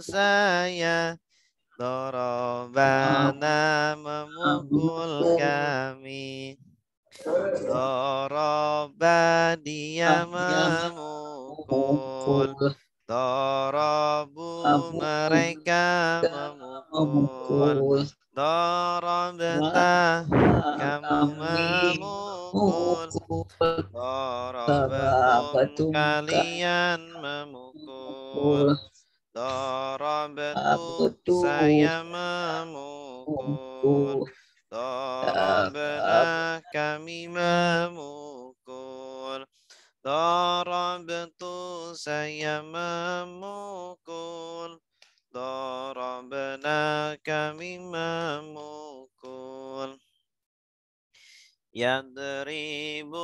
saya Dorobana memukul kami Doroba dia memukul Dorobu mereka memukul Dorobeta kamu memukul Dorobatum kalian memukul ضربت سيمامكم ضربنا كميمامكم ضربت سيمامكم ضربنا كميمامكم Yadribu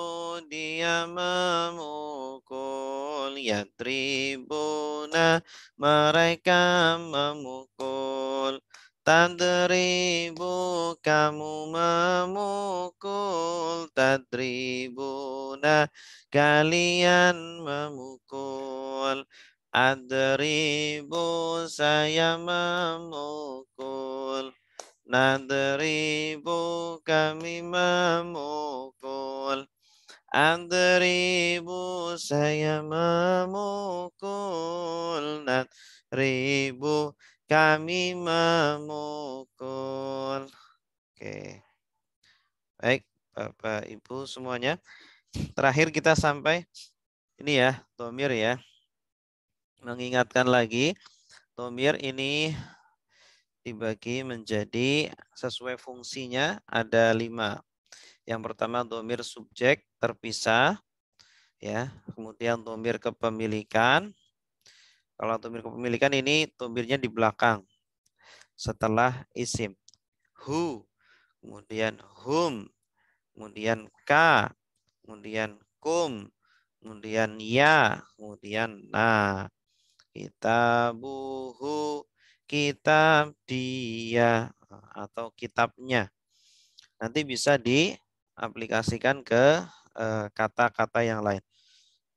memukul, Ya Yadribuna mereka memukul Tadribu kamu memukul Tadribuna kalian memukul Adribu saya memukul Nadribu kami memukul. Nadribu saya memukul. Nadribu kami memukul. Oke. Baik, Bapak Ibu semuanya. Terakhir kita sampai ini ya, Tomir ya. Mengingatkan lagi, Tomir ini dibagi menjadi sesuai fungsinya ada lima. Yang pertama domir subjek terpisah, ya. Kemudian domir kepemilikan. Kalau domir kepemilikan ini domirnya di belakang setelah isim. Who, kemudian whom, kemudian ka, kemudian kum, kemudian ya, kemudian nah. Kita buhu kitab dia atau kitabnya. Nanti bisa diaplikasikan ke eh, kata-kata uh, yang lain.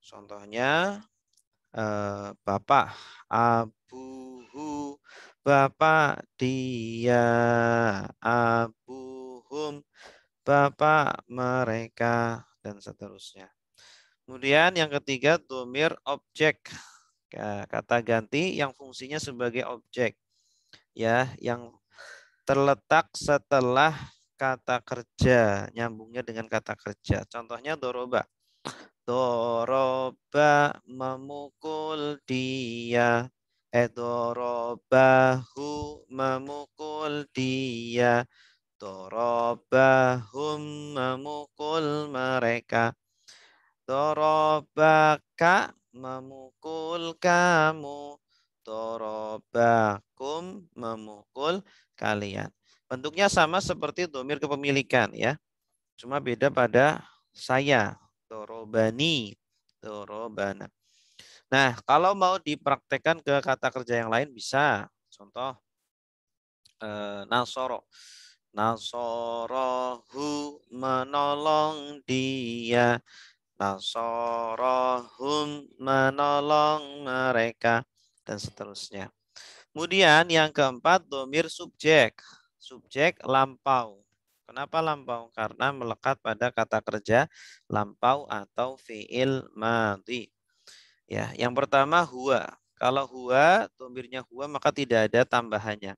Contohnya uh, bapak abuhu bapak dia abuhum bapak mereka dan seterusnya. Kemudian yang ketiga domir objek kata ganti yang fungsinya sebagai objek ya yang terletak setelah kata kerja nyambungnya dengan kata kerja contohnya doroba doroba memukul dia eh dorobahu memukul dia dorobahum memukul mereka dorobaka memukul kamu dorobakum memukul kalian. Bentuknya sama seperti domir kepemilikan ya. Cuma beda pada saya. Dorobani, dorobana. Nah, kalau mau dipraktekkan ke kata kerja yang lain bisa. Contoh, eh, nasoro. Nasorohu menolong dia. Nasorohum menolong mereka dan seterusnya. Kemudian yang keempat domir subjek. Subjek lampau. Kenapa lampau? Karena melekat pada kata kerja lampau atau fiil mati. Ya, yang pertama huwa. Kalau huwa, domirnya huwa maka tidak ada tambahannya.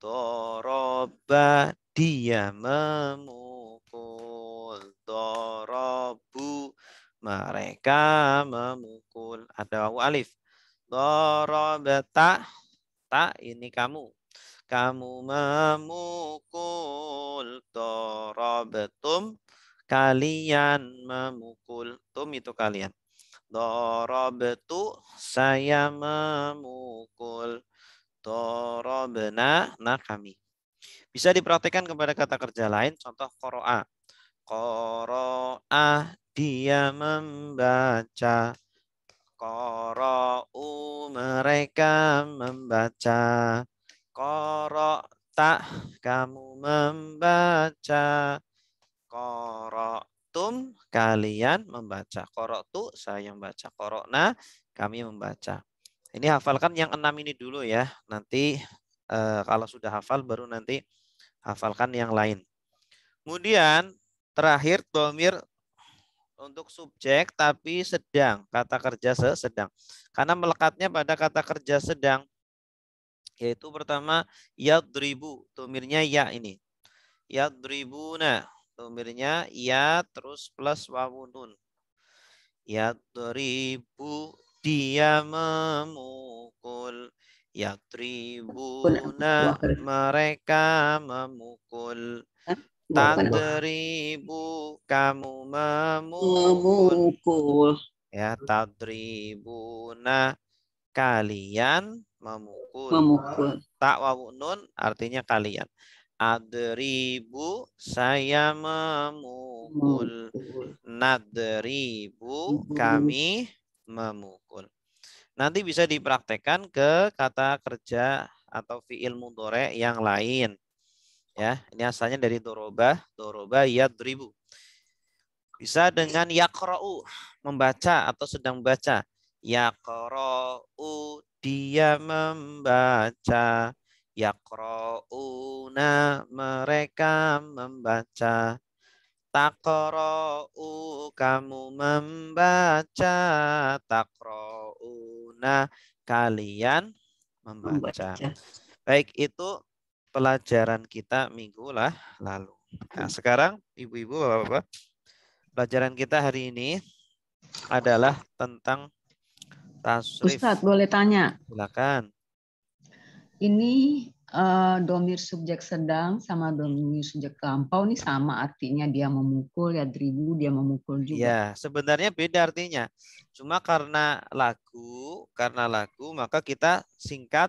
Toroba dia memukul. Torobu mereka memukul. Ada wawu alif. Dorobata. tak ini kamu. Kamu memukul. Dorobetum. Kalian memukul. Tum itu kalian. Dorobetu. Saya memukul. Dorobena. Nah kami. Bisa dipraktekkan kepada kata kerja lain. Contoh koroa. Koroa. Dia membaca Korau mereka membaca. Korok tak kamu membaca. Korok tum kalian membaca. Korok tu saya membaca. Korokna kami membaca. Ini hafalkan yang enam ini dulu ya. Nanti e, kalau sudah hafal baru nanti hafalkan yang lain. Kemudian terakhir domir untuk subjek tapi sedang kata kerja sedang karena melekatnya pada kata kerja sedang yaitu pertama ya yadribu tumirnya ya ini yadribuna tumirnya ya terus plus wawunun yadribu dia memukul yadribuna mereka memukul Tadribu kamu memukul. memukul. Ya, tadribuna kalian memukul. Memukul. Tak wawu nun artinya kalian. Adribu saya memukul. Nadribu kami memukul. Nanti bisa dipraktekkan ke kata kerja atau fiil mudore yang lain. Ya, ini asalnya dari doroba, doroba ya ribu. Bisa dengan yakra'u, membaca atau sedang baca. Yakra'u, dia membaca. Yakra'una, mereka membaca. Takra'u, kamu membaca. Takra'una, kalian membaca. membaca. Baik, itu pelajaran kita minggu lah lalu. Nah, hmm. sekarang ibu-ibu, bapak-bapak, pelajaran kita hari ini adalah tentang tasrif. Ustadz, boleh tanya? Silakan. Ini uh, domir subjek sedang sama domir subjek lampau ini sama artinya dia memukul ya dribu dia memukul juga. Ya, sebenarnya beda artinya. Cuma karena lagu, karena lagu maka kita singkat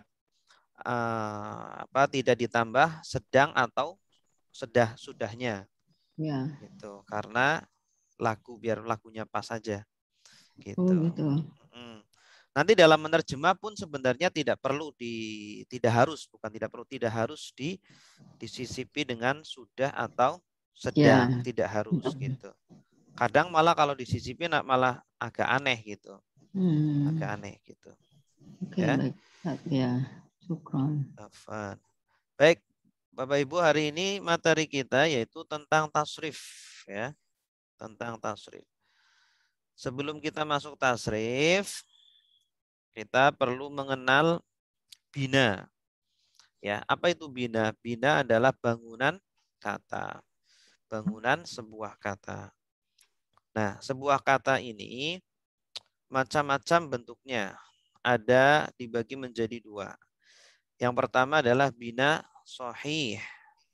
Eh, apa tidak ditambah sedang atau sedah sudahnya. Ya. Gitu. Karena lagu biar lagunya pas saja. Gitu. Oh, gitu. Hmm. Nanti dalam menerjemah pun sebenarnya tidak perlu di tidak harus bukan tidak perlu tidak harus di disisipi dengan sudah atau sedang ya. tidak harus hmm. gitu. Kadang malah kalau disisipi malah agak aneh gitu. Hmm. Agak aneh gitu. Okay, ya. Baik. Ya. Syukron. Afan. Baik, Bapak Ibu, hari ini materi kita yaitu tentang tasrif ya. Tentang tasrif. Sebelum kita masuk tasrif, kita perlu mengenal bina. Ya, apa itu bina? Bina adalah bangunan kata. Bangunan sebuah kata. Nah, sebuah kata ini macam-macam bentuknya. Ada dibagi menjadi dua. Yang pertama adalah bina sohih.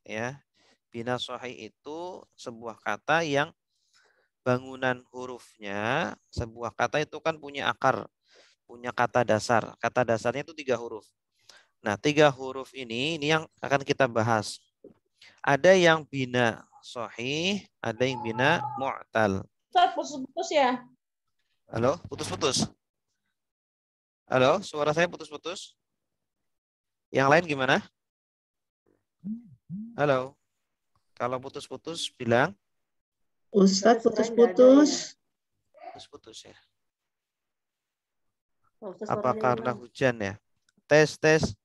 Ya. Bina sohih itu sebuah kata yang bangunan hurufnya, sebuah kata itu kan punya akar, punya kata dasar. Kata dasarnya itu tiga huruf. Nah, tiga huruf ini, ini yang akan kita bahas. Ada yang bina sohih, ada yang bina mu'tal. putus-putus ya? Halo, putus-putus. Halo, suara saya putus-putus. Yang lain gimana? Halo. Kalau putus-putus bilang. Ustadz putus-putus. Ya? Putus-putus ya. Apa karena hujan ya? Tes, tes.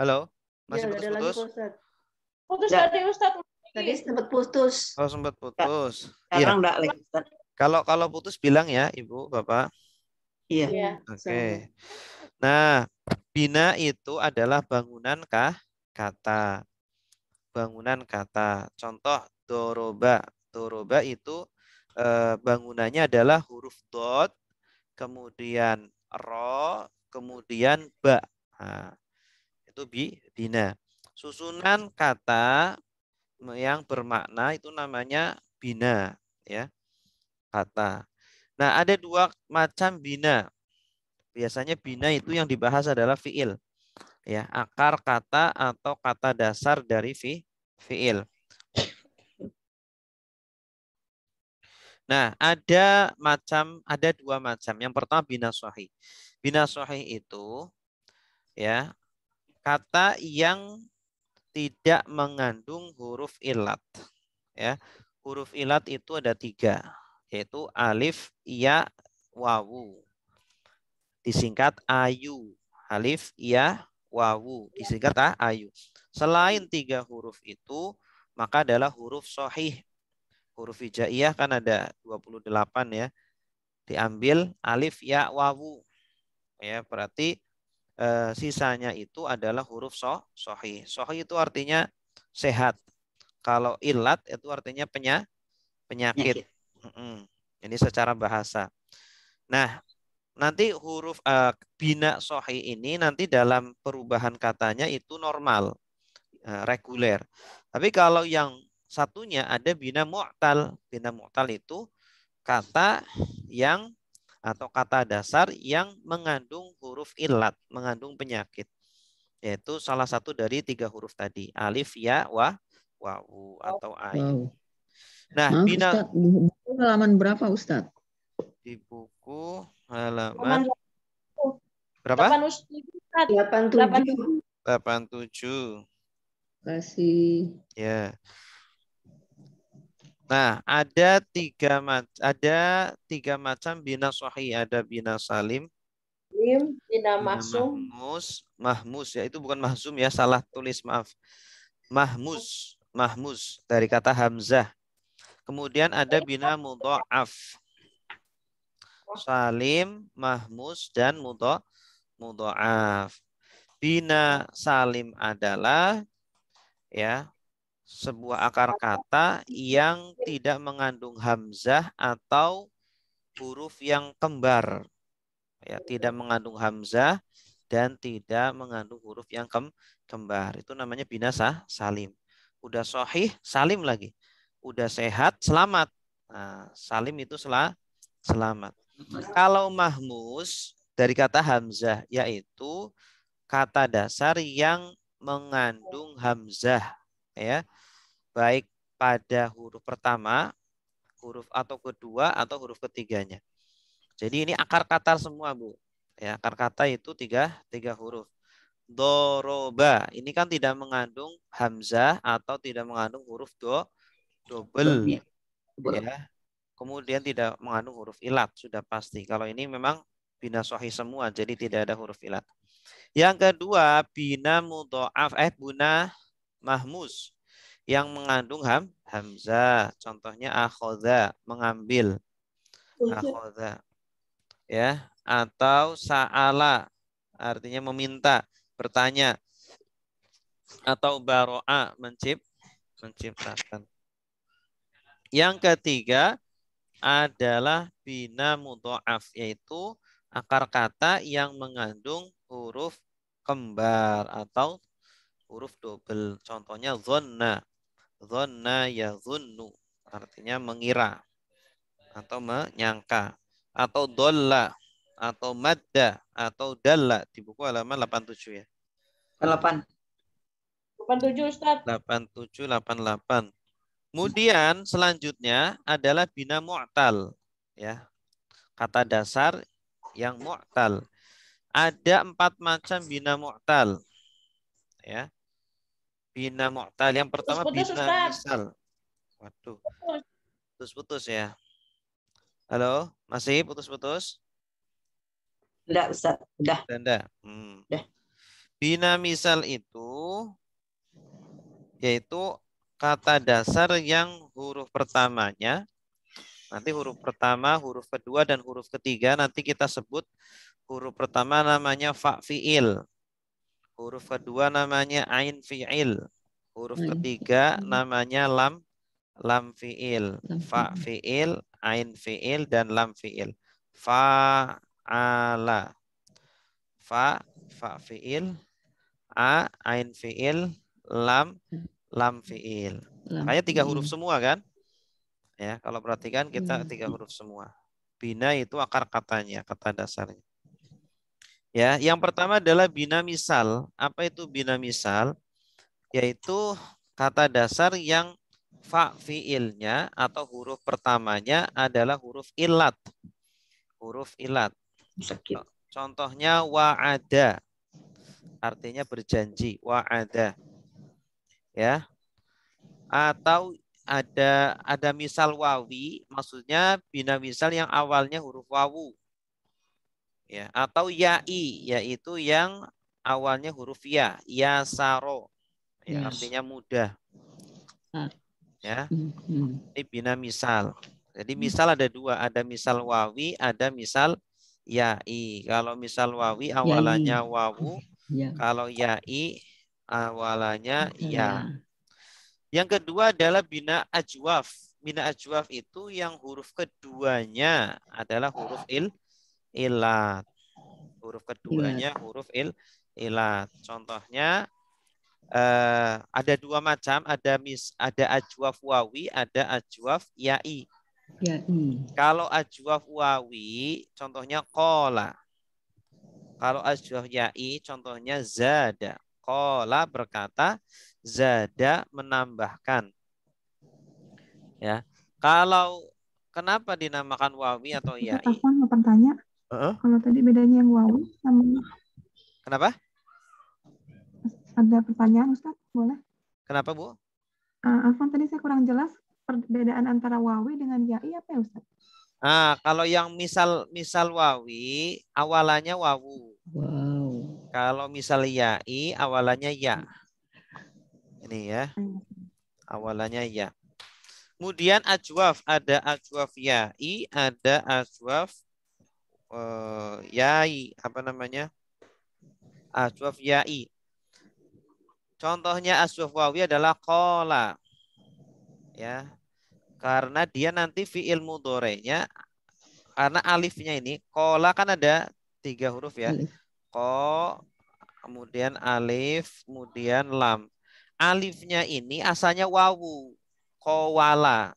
Halo. Masih ya, putus-putus? Ya. Oh, ya, putus tadi iya. Ustadz. Tadi sempat putus. Oh, sempat putus. Sekarang enggak lagi Kalau kalau putus bilang ya, Ibu, Bapak. Iya. iya Oke. Okay. Nah, bina itu adalah bangunan kah? kata. Bangunan kata. Contoh doroba. Doroba itu e, bangunannya adalah huruf dot, kemudian ro, kemudian ba. Nah, itu bi, bina. Susunan kata yang bermakna itu namanya bina, ya kata. Nah, ada dua macam bina. Biasanya bina itu yang dibahas adalah fiil. Ya, akar kata atau kata dasar dari fi, fiil. Nah, ada macam ada dua macam. Yang pertama bina sahih. Bina sahih itu ya kata yang tidak mengandung huruf ilat. Ya, huruf ilat itu ada tiga, yaitu alif, ya, wawu disingkat ayu. Alif, ya, wawu. Disingkat ah ayu. Selain tiga huruf itu, maka adalah huruf sohih. Huruf hijaiyah kan ada 28 ya. Diambil alif, ya, wawu. Ya, berarti e, sisanya itu adalah huruf soh, sohih. Sohih itu artinya sehat. Kalau ilat itu artinya penya, penyakit. penyakit. Mm -mm. Ini secara bahasa. Nah, nanti huruf uh, bina sohi ini nanti dalam perubahan katanya itu normal, uh, reguler. Tapi kalau yang satunya ada bina mu'tal. Bina mu'tal itu kata yang atau kata dasar yang mengandung huruf ilat, mengandung penyakit. Yaitu salah satu dari tiga huruf tadi. Alif, ya, wa, wawu, atau ain. Wow. Nah, Maaf, bina... Ustaz, buku halaman berapa Ustadz? Di buku halaman berapa? 87. 87. Kasih. Ya. Nah, ada tiga macam ada tiga macam bina sohi, ada bina salim, salim bina mahsum. Mahmus, mahmus ya itu bukan mahsum ya, salah tulis maaf. Mahmus, mahmus dari kata hamzah. Kemudian ada bina mudha'af salim, mahmus, dan muto, muto'af. Bina salim adalah ya sebuah akar kata yang tidak mengandung hamzah atau huruf yang kembar. Ya, tidak mengandung hamzah dan tidak mengandung huruf yang kem kembar. Itu namanya binasa salim. Udah sohih, salim lagi. Udah sehat, selamat. Nah, salim itu sel selamat. Kalau mahmus dari kata hamzah yaitu kata dasar yang mengandung hamzah ya. Baik pada huruf pertama, huruf atau kedua atau huruf ketiganya. Jadi ini akar kata semua, Bu. Ya, akar kata itu tiga, tiga huruf. Doroba. Ini kan tidak mengandung hamzah atau tidak mengandung huruf do, double. Ya, kemudian tidak mengandung huruf ilat sudah pasti. Kalau ini memang bina sohi semua, jadi tidak ada huruf ilat. Yang kedua bina mudoaf eh buna mahmus yang mengandung ham hamzah. Contohnya akhoda mengambil iya. akhoda ya atau saala artinya meminta bertanya atau baroa mencip menciptakan. Yang ketiga, adalah bina mudha'af yaitu akar kata yang mengandung huruf kembar atau huruf dobel. Contohnya zonna. Zonna ya zunnu. Artinya mengira atau menyangka. Atau dolla. Atau madda. Atau dalla. Di buku halaman 87 ya. 8. 87 Ustaz. 87, 88. Kemudian selanjutnya adalah bina mu'tal. Ya. Kata dasar yang mu'tal. Ada empat macam bina mu'tal. Ya. Bina mu'tal. Yang pertama putus, bina misal. Waduh. Putus-putus ya. Halo, masih putus-putus? Enggak, Ustaz. Udah. Tidak. Hmm. Bina misal itu yaitu kata dasar yang huruf pertamanya nanti huruf pertama, huruf kedua dan huruf ketiga nanti kita sebut huruf pertama namanya fa fiil. Huruf kedua namanya ain fiil. Huruf ketiga namanya lam lam fiil. Fa fiil, ain fiil dan lam fiil. Fa ala. Fa fa fiil, a ain fiil, lam lam fiil. Lam Makanya tiga huruf semua kan? Ya, kalau perhatikan kita hmm. tiga huruf semua. Bina itu akar katanya, kata dasarnya. Ya, yang pertama adalah bina misal. Apa itu bina misal? Yaitu kata dasar yang fa fiilnya atau huruf pertamanya adalah huruf ilat. Huruf ilat. Contohnya wa'ada. Artinya berjanji, wa'ada. ada ya atau ada ada misal wawi maksudnya bina misal yang awalnya huruf wawu ya atau yai yaitu yang awalnya huruf ya yasaro ya yes. artinya mudah ah. ya mm-hmm. ini bina misal jadi mm. misal ada dua ada misal wawi ada misal yai kalau misal wawi awalannya wawu ya. kalau yai awalanya ya. Iya. Yang kedua adalah bina ajwaf. Bina ajwaf itu yang huruf keduanya adalah huruf il ilat. Huruf keduanya ilat. huruf il ilat. Contohnya eh, ada dua macam, ada mis, ada ajwaf wawi, ada ajwaf yai. Yai. Kalau ajwaf wawi contohnya kola. Kalau ajwaf yai contohnya zada. Kola berkata, zada menambahkan. Ya, kalau kenapa dinamakan wawi atau yai? mau tanya. Uh-uh. Kalau tadi bedanya yang wawi sama Kenapa? Ada pertanyaan Ustaz, boleh? Kenapa Bu? Uh, ah, Afan tadi saya kurang jelas perbedaan antara wawi dengan yai apa ya Ustaz? Nah, kalau yang misal misal wawi awalannya wawu Wow. Kalau misalnya ya'i awalannya ya. Hmm. Ini ya. Hmm. Awalannya ya. Kemudian ajwaf ada ajwaf ya'i, ada ajwaf uh, eh, yai apa namanya? Ajwaf ya'i. Contohnya ajwaf wawi adalah kola. Ya. Karena dia nanti fi'il mudorenya karena alifnya ini kola kan ada tiga huruf ya. Hmm. Ko, kemudian alif, kemudian lam. Alifnya ini asalnya wawu, kowala,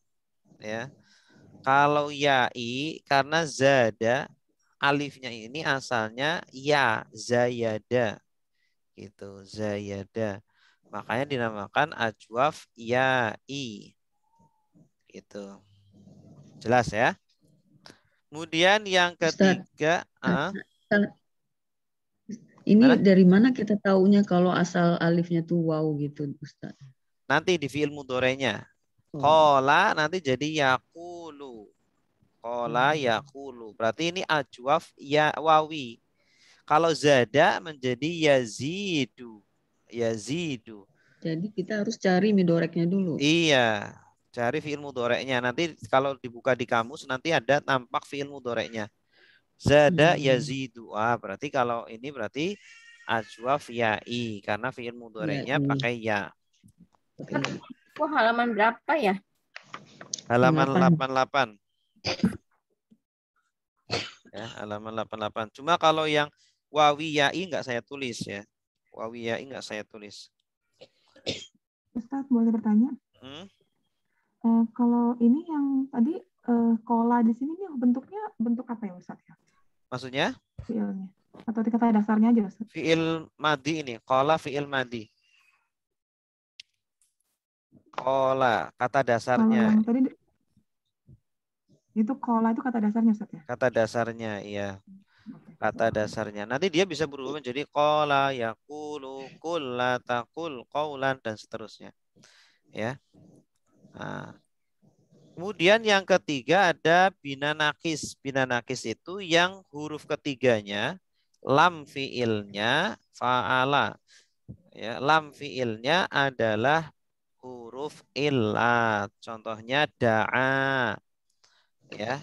ya. Kalau yai karena zada, alifnya ini asalnya ya zayada, gitu zayada. Makanya dinamakan ajwaf yai, gitu. Jelas ya. Kemudian yang ketiga, ah, Ustaz. ah, Kan ini Mana? dari mana kita taunya kalau asal alifnya tuh wow gitu Ustaz? Nanti di fiil mudorenya. Oh. Kola nanti jadi yakulu. Kola hmm. yakulu. Berarti ini ajwaf ya wawi. Kalau zada menjadi yazidu. Yazidu. Jadi kita harus cari midoreknya dulu. Iya, cari fiil mudoreknya. Nanti kalau dibuka di kamus nanti ada tampak fiil mudoreknya. Zada hmm. yazidu. Ah, berarti kalau ini berarti ajwaf i. karena fiil ya, pakai ya. Wah, iya. oh, halaman berapa ya? Halaman 88. delapan. Ya, halaman 88. Cuma kalau yang wawi ya'i nggak saya tulis ya. Wawi ya'i nggak saya tulis. Ustaz, boleh bertanya? Hmm? Uh, kalau ini yang tadi Eh, kola di sini nih bentuknya bentuk apa ya Ustaz ya? Maksudnya? Fiilnya. Atau di kata dasarnya aja Ustaz. Fiil madi ini, kola fiil madi. Kola, kata dasarnya. Kalau tadi itu kola itu kata dasarnya Ustaz ya? Kata dasarnya, iya. Kata dasarnya. Nanti dia bisa berubah menjadi kola, yakulu, kulla, takul, kaulan, dan seterusnya. Ya. Nah, Kemudian yang ketiga ada bina nakis. Bina nakis itu yang huruf ketiganya lam fiilnya faala. Ya, lam fiilnya adalah huruf illat. Contohnya da'a. Ya.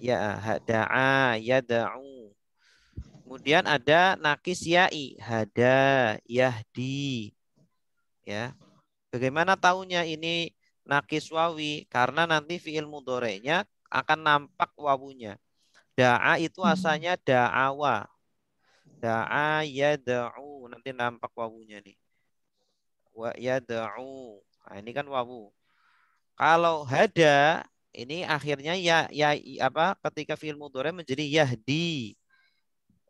Ya, da'a, yada'u. Kemudian ada nakis ya'i, hada, yahdi. Ya. Bagaimana tahunya ini Nakiswawi karena nanti fiil mudorenya akan nampak wawunya. Da'a itu hmm. asalnya da'awa. Da'a yada'u. Nanti nampak wawunya nih. Wa yada'u. Nah, ini kan wawu. Kalau hada ini akhirnya ya ya apa ketika fiil mudhari menjadi yahdi.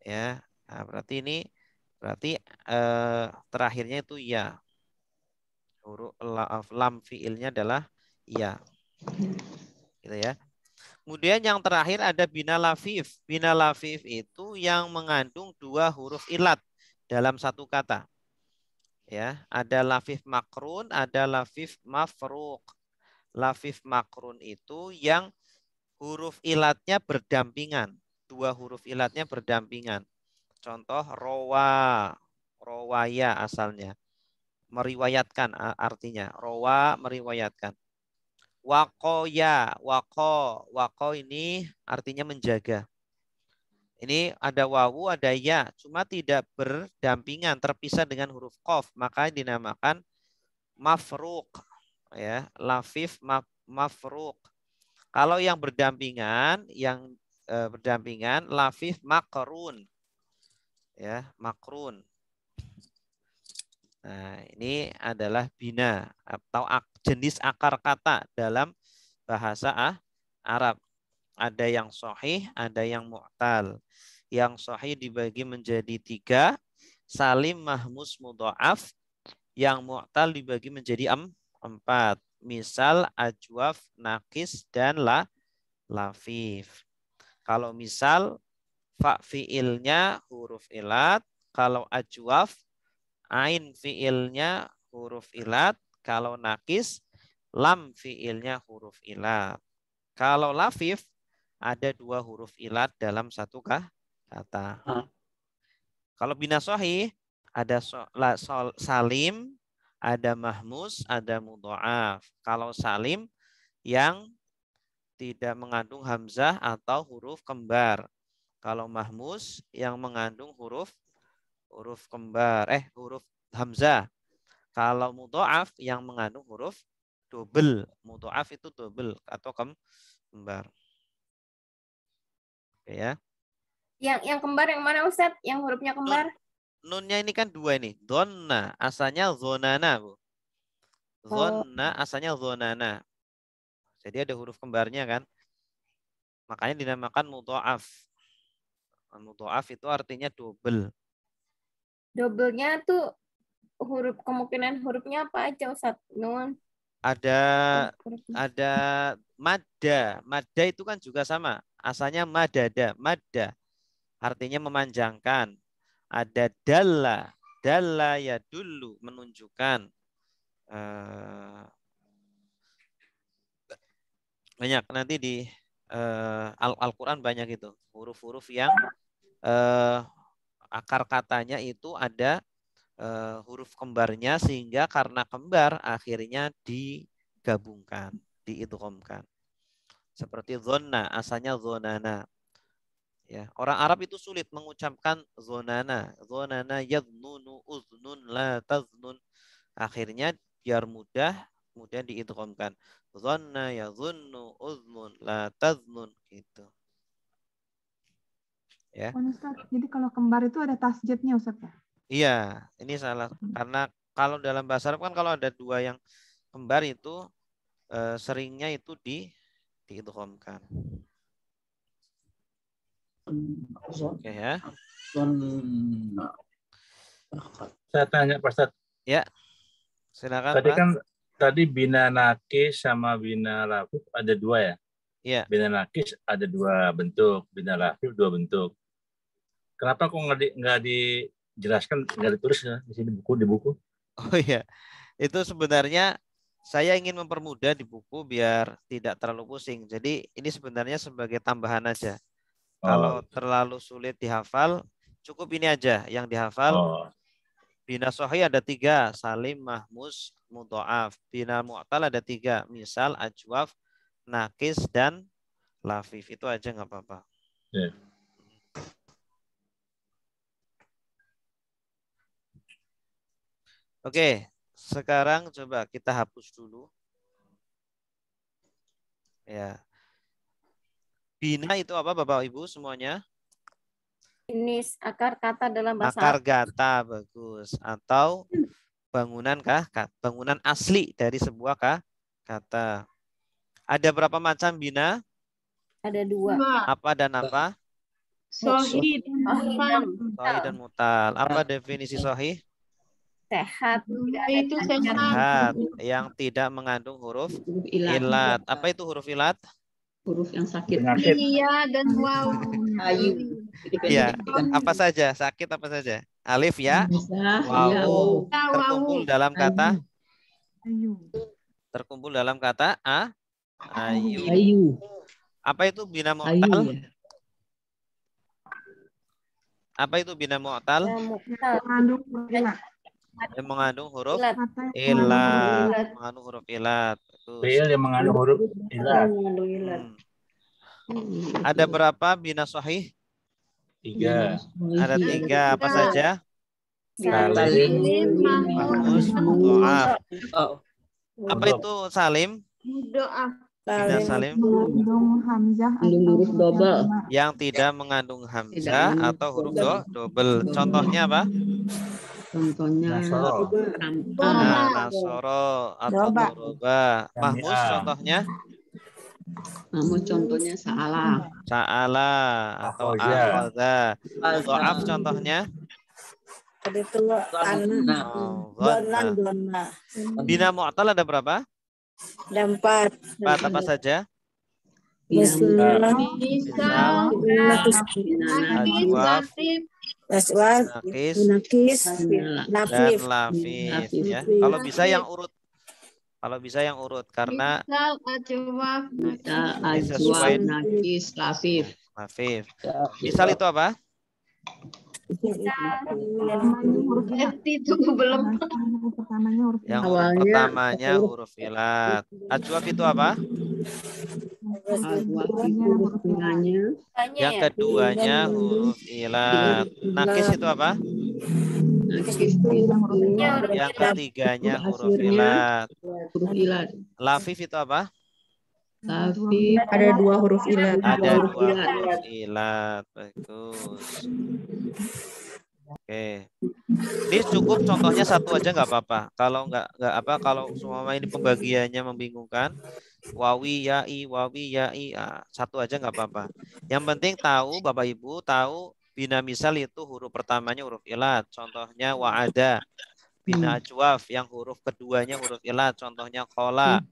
Ya. Nah, berarti ini berarti eh, terakhirnya itu ya huruf lam fiilnya adalah ya, Gitu ya. Kemudian yang terakhir ada bina lafif. Bina lafif itu yang mengandung dua huruf ilat dalam satu kata. Ya, ada lafif makrun, ada lafif mafruq. Lafif makrun itu yang huruf ilatnya berdampingan. Dua huruf ilatnya berdampingan. Contoh rowa, rowaya asalnya meriwayatkan artinya rowa meriwayatkan wako ya wako wako ini artinya menjaga ini ada wawu ada ya cuma tidak berdampingan terpisah dengan huruf kof maka dinamakan mafruk ya lafif maf, mafruk kalau yang berdampingan yang e, berdampingan lafif makrun ya makrun Nah, ini adalah bina atau jenis akar kata dalam bahasa ah, Arab. Ada yang sohih, ada yang mu'tal. Yang sohih dibagi menjadi tiga, salim, mahmus, mudo'af. Yang mu'tal dibagi menjadi em, empat. Misal, ajwaf, nakis, dan la, lafif. Kalau misal, fa'fi'ilnya huruf ilat. Kalau ajwaf, Ain fiilnya huruf ilat. Kalau nakis, lam fiilnya huruf ilat. Kalau lafif, ada dua huruf ilat dalam satu kah? kata. Ah. Kalau binasohi ada so, la, so, salim, ada mahmus, ada mudoaf Kalau salim, yang tidak mengandung hamzah atau huruf kembar. Kalau mahmus yang mengandung huruf huruf kembar eh huruf hamzah. Kalau mudhaf yang mengandung huruf double. mudhaf itu dobel atau kembar. Oke ya. Yang yang kembar yang mana Ustaz? Yang hurufnya kembar? Nun, nunnya ini kan dua ini. Donna asalnya zonana, Bu. Zonna oh. asalnya zonana. Jadi ada huruf kembarnya kan. Makanya dinamakan mudhaf Mudhoaf itu artinya double. Double-nya tuh huruf kemungkinan hurufnya apa aja Ustaz? Nun. Ada ada madda. Madda itu kan juga sama. Asalnya madada, madda. Artinya memanjangkan. Ada dalla. Dalla ya dulu menunjukkan. Eh, banyak nanti di eh, Al-Qur'an banyak itu huruf-huruf yang eh, akar katanya itu ada eh, huruf kembarnya sehingga karena kembar akhirnya digabungkan, diidghamkan. Seperti zona, asalnya zonana. Ya, orang Arab itu sulit mengucapkan zonana. Zonana yadnunu uznun la taznun. Akhirnya biar mudah kemudian diidghamkan. Zonna yadhunnu uznun la taznun gitu. Ya. Oh, Ustaz, jadi kalau kembar itu ada tasjidnya Ustaz ya? Iya, ini salah karena kalau dalam bahasa Arab kan kalau ada dua yang kembar itu eh, seringnya itu di diidghamkan. Oke ya. Saya tanya Pak Ustaz. Ya. Silakan. Tadi Pak. kan tadi bina nakis sama bina lafif ada dua ya? Iya. Bina nakis ada dua bentuk, bina lafif dua bentuk. Kenapa kok nggak di, dijelaskan nggak ditulis ya di sini buku di buku? Oh iya, itu sebenarnya saya ingin mempermudah di buku biar tidak terlalu pusing. Jadi ini sebenarnya sebagai tambahan aja. Oh. Kalau terlalu sulit dihafal, cukup ini aja yang dihafal. Oh. Bina sohi ada tiga, salim, mahmus, muto'af. Bina mu'tal ada tiga, misal, ajwaf, nakis, dan lafif. Itu aja nggak apa-apa. Yeah. Oke, sekarang coba kita hapus dulu. Ya. Bina itu apa Bapak Ibu semuanya? Ini akar kata dalam bahasa Akar kata bagus atau bangunan kah? Bangunan asli dari sebuah kah? kata. Ada berapa macam bina? Ada dua. Apa dan apa? Sohi dan mutal. Sohi dan mutal. Apa definisi sohi? sehat hmm, tidak ada itu sehat. sehat yang tidak mengandung huruf ilat. ilat apa itu huruf ilat huruf yang sakit Penyakit. iya dan hmm. wow ayu iya apa saja sakit apa saja alif ya iya. wow terkumpul dalam kata ayu terkumpul dalam kata a ayu ayu apa itu bina modal ya. apa itu bina mu'tal mengandung ilat yang mengandung huruf ilat. Mengandung huruf ilat. Fi'il yang mengandung huruf ilat. Hmm. Ada berapa bina sahih? Tiga. Ada tiga. Apa saja? Salim, Mahfuz, doa. Apa itu Salim? Doa. Tidak Salim. Hamzah huruf dobel. Yang tidak mengandung hamzah atau huruf do double. Contohnya apa? Contohnya Nasoro. Nah, nah, Nasoro atau Roba. Mahmud contohnya? Mahmud contohnya Sa'ala. Sa'ala atau oh, iya. Al-Qadha. Do'af contohnya? Itu anak. Dona. Bina Mu'tal ada berapa? Ada empat. Empat apa saja? Bismillah waswas, nakis, nakis lafif. dan lafif. Ya. Kalau bisa yang urut kalau bisa yang urut karena misal nakis lafif. Lafif. Misal itu apa? itu belum yang huruf pertamanya huruf ilat. Ajwaf itu apa? Yang keduanya huruf ilat. Nakis itu apa? Yang ketiganya huruf ilat. Huruf ilat. Lafif itu apa? Lafif ada dua huruf ilat. Ada dua huruf ilat. Bagus. Oke. Ini cukup contohnya satu aja nggak apa-apa. Kalau nggak nggak apa kalau semua ini pembagiannya membingungkan, wawi yai wawi yai a. Ah, satu aja nggak apa-apa. Yang penting tahu Bapak Ibu tahu bina misal itu huruf pertamanya huruf ilat. Contohnya wa'ada. Bina hmm. juaf yang huruf keduanya huruf ilat. Contohnya kola. Hmm. Ya.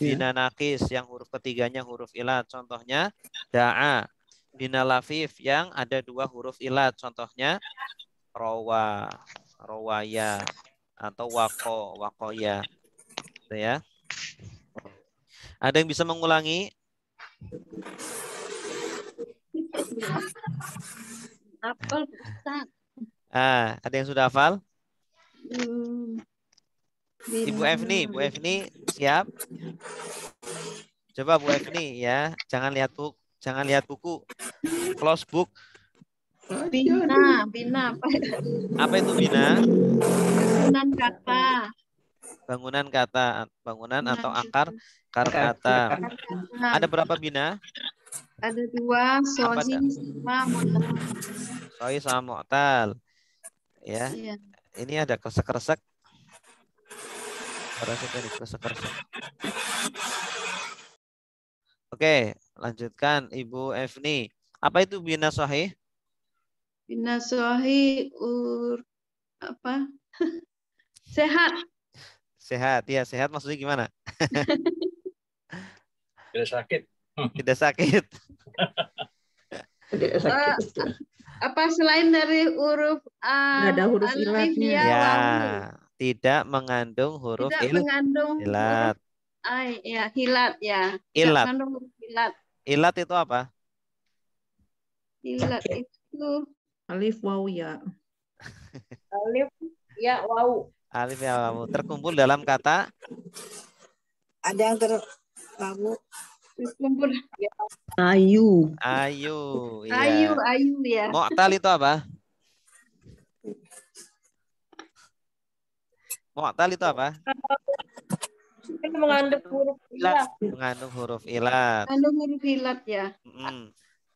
Bina nakis yang huruf ketiganya huruf ilat. Contohnya da'a. Bina lafif yang ada dua huruf ilat. Contohnya rowa, rowaya atau wako, wakoya. Gitu ya. Ada yang bisa mengulangi? Apel, Ah, ada yang sudah hafal? Hmm. Ibu Evni ibu Evni siap? Coba Bu Evni ya, jangan lihat buku, jangan lihat buku. Close book. Bina, bina apa itu? Apa itu bina? Bangunan kata. Bangunan kata, bangunan atau akar kata. Ada berapa bina? Ada dua, sohi sama mu'tal. Sohi sama mu'tal. Ya. Iya. Ini ada kresek-kresek. kresek-kresek. Oke, lanjutkan Ibu Evni. Apa itu bina sahih? Binasohi ur apa? sehat. Sehat, ya sehat maksudnya gimana? Tidak sakit. Tidak sakit. Eh, apa selain dari huruf A? ada huruf ilatnya. Ya, ya tidak mengandung huruf tidak il mengandung ilat. Ai, ya, hilat ya. Ilat. Tidak mengandung huruf ilat. Ilat itu apa? Ilat itu Alif waw ya. Alif ya waw. Alif ya waw terkumpul dalam kata ada yang terkumpul terkumpul ya. Ayu. Ayu. Ya. Ayu, ayu ya. Mu'tal itu apa? Mu'tal itu apa? mengandung huruf ilat. Mengandung huruf ilat. Mengandung huruf ilat ya.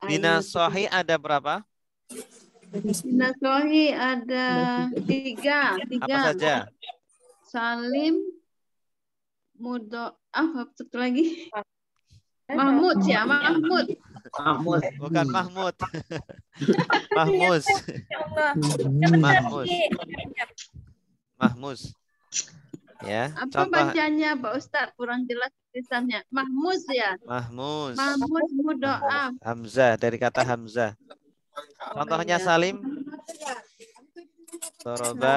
Mm. ada berapa? Nasohi ada tiga, tiga. Apa saja? Salim, Mudo, ah satu lagi. Mahmud ya, Mahmud. Mahmud. Bukan Mahmud. Mahmud. Mahmud. Mahmud. Ya. Apa contoh... bacanya Pak Ustadz? Kurang jelas tulisannya. Mahmud ya. Mahmud. Mahmud mudoaf. Ah. Hamzah dari kata Hamzah. Contohnya iya. Salim. Toroba.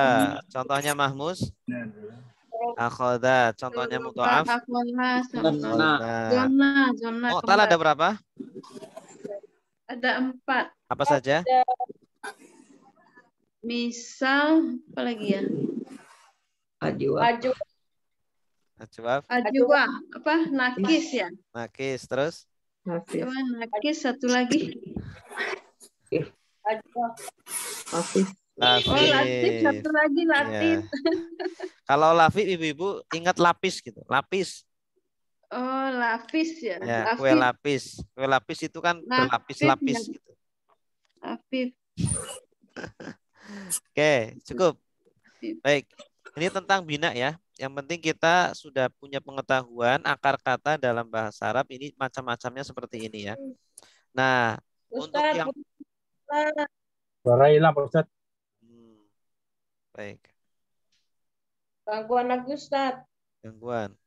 Contohnya Mahmus. Akhoda. Contohnya Mutoaf. Oh, tala ada berapa? Ada empat. Apa saja? Misal, apa lagi ya? Ajwa. Ajwa. Ajwa. Ajwa. Apa? Nakis ya? Nakis. Terus? Nakis. Nakis satu lagi. Latif. Oh, satu lagi iya. Latif. Kalau lapis ibu-ibu ingat lapis gitu, lapis. Oh, lapis ya. ya lapis. kue lapis. Kue lapis itu kan berlapis-lapis ya. gitu. Lapis. Oke, cukup. Lapis. Baik. Ini tentang bina ya. Yang penting kita sudah punya pengetahuan akar kata dalam bahasa Arab ini macam-macamnya seperti ini ya. Nah, Ustaz, untuk yang Suara hilang Pak Ustaz. Hmm. Baik. Gangguan lagi Ustaz. Gangguan.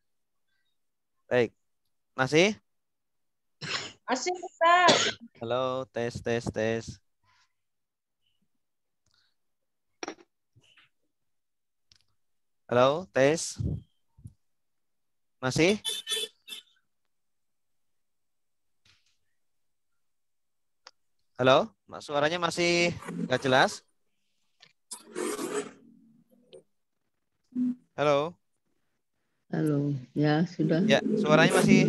Baik. Masih? Masih Ustaz. Halo, tes tes tes. Halo, tes. Masih? Halo, Mas, suaranya masih nggak jelas? Halo. Halo, ya sudah. Ya, suaranya masih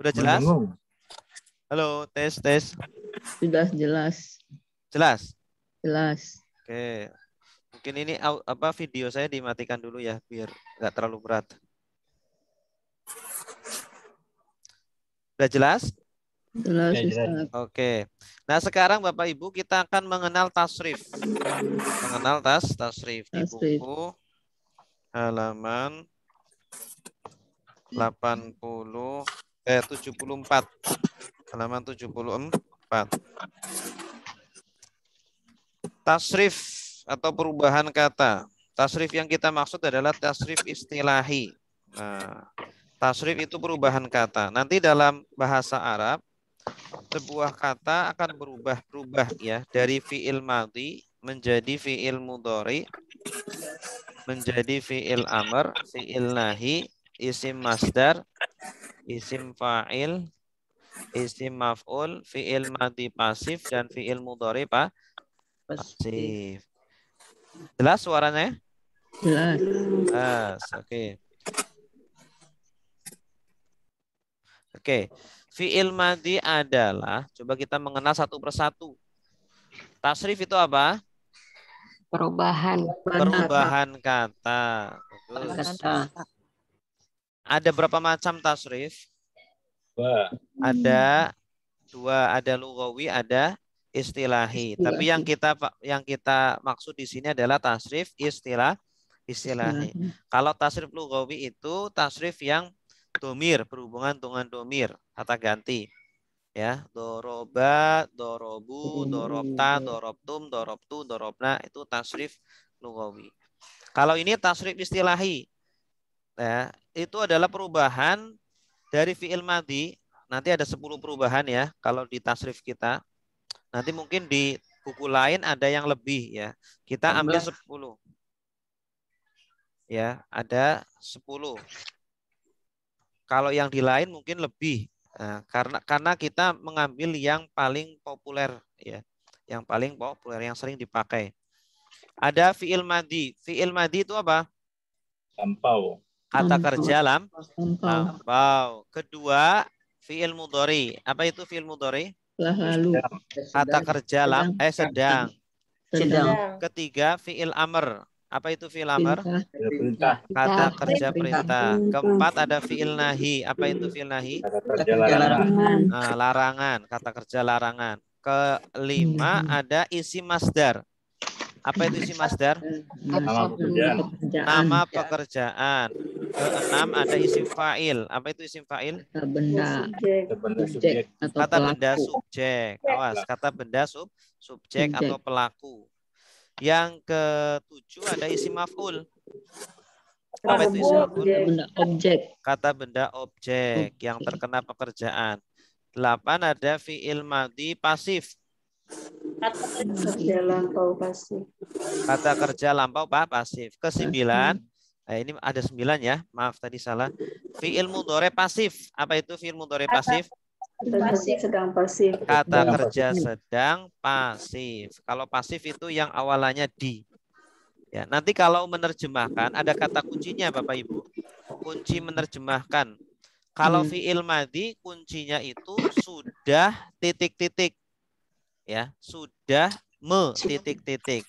udah jelas. Halo, tes tes. Sudah jelas. Jelas. Jelas. Oke, mungkin ini apa video saya dimatikan dulu ya biar nggak terlalu berat. Udah jelas? Iya, jelas, Oke. Nah, sekarang Bapak Ibu kita akan mengenal tasrif. Mengenal tas tasrif, tasrif. di buku halaman 80 eh 74. Halaman 74. Tasrif atau perubahan kata. Tasrif yang kita maksud adalah tasrif istilahi. Nah, tasrif itu perubahan kata. Nanti dalam bahasa Arab sebuah kata akan berubah-ubah ya dari fiil mati menjadi fiil mudori menjadi fiil amr, fiil nahi, isim masdar, isim fa'il, isim maf'ul, fiil mati pasif dan fiil mudori pa pasif. Jelas suaranya? Jelas. Jelas. Oke. Okay. Oke. Okay. Fi'il madi adalah, coba kita mengenal satu persatu. Tasrif itu apa? Perubahan. Perubahan kata. kata. Ada berapa macam tasrif? Dua. Ada dua, ada lugawi, ada istilahi. istilahi. Tapi yang kita yang kita maksud di sini adalah tasrif istilah istilahi. Kalau tasrif lugawi itu tasrif yang domir, berhubungan dengan domir kata ganti ya doroba dorobu hmm. dorobta dorobtum dorobtu dorobna itu tasrif lugawi kalau ini tasrif istilahi ya itu adalah perubahan dari fiil madi nanti ada 10 perubahan ya kalau di tasrif kita nanti mungkin di buku lain ada yang lebih ya kita ambil 10 ya ada 10 kalau yang di lain mungkin lebih Nah, karena karena kita mengambil yang paling populer ya, yang paling populer yang sering dipakai. Ada fiil madi. Fiil madi itu apa? Lampau. Kata kerja lam. Lampau. Kedua, fiil mudori. Apa itu fiil mudori? Lalu. Kata kerja lam eh sedang. sedang. Ketiga, fiil amr. Apa itu fi'il amar? Kata kerja perintah. Keempat ada fi'il nahi. Apa itu fi'il nahi? larangan. Ah, larangan, kata kerja larangan. Kelima iya. ada isi masdar. Apa itu isi masdar? Nama pekerjaan. Keenam ada isi fa'il. Apa itu isi fa'il? Kata benda. Subjek. Kata benda subjek. Awas, kata benda sub subjek atau pelaku. Yang ketujuh ada isi maf'ul. Apa itu isi maf'ul? Benda objek. Kata benda objek yang terkena pekerjaan. Delapan ada fi'il madi pasif. Kata kerja hmm. lampau pasif. Kata kerja lampau pak pasif. Kesembilan. Hmm. Nah, ini ada sembilan ya. Maaf tadi salah. Fi'il mudore pasif. Apa itu fi'il mudore pasif? Kata pasif. Kata kerja sedang pasif. Kalau pasif itu yang awalannya di. Ya, nanti kalau menerjemahkan ada kata kuncinya Bapak Ibu. Kunci menerjemahkan. Kalau hmm. fiil madi kuncinya itu sudah titik-titik. Ya, sudah me titik-titik.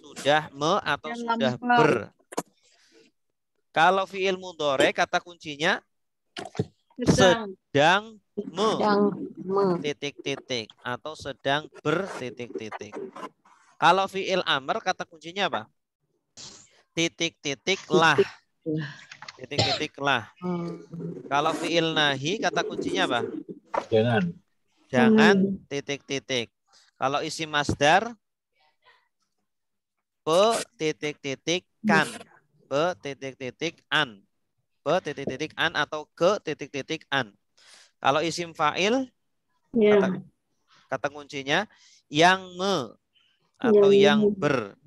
Sudah me atau yang sudah ber. Kalau fiil mudore kata kuncinya sedang, titik titik atau sedang bertitik titik. Kalau fiil amr kata kuncinya apa? Titik titik lah. Titik titik lah. Kalau fiil nahi kata kuncinya apa? Jangan. Jangan titik titik. Kalau isi masdar pe titik titik kan pe titik titik an ke titik titik an atau ke titik titik an. Kalau isim fa'il yeah. kata, kata kuncinya yang me atau yeah. yang ber.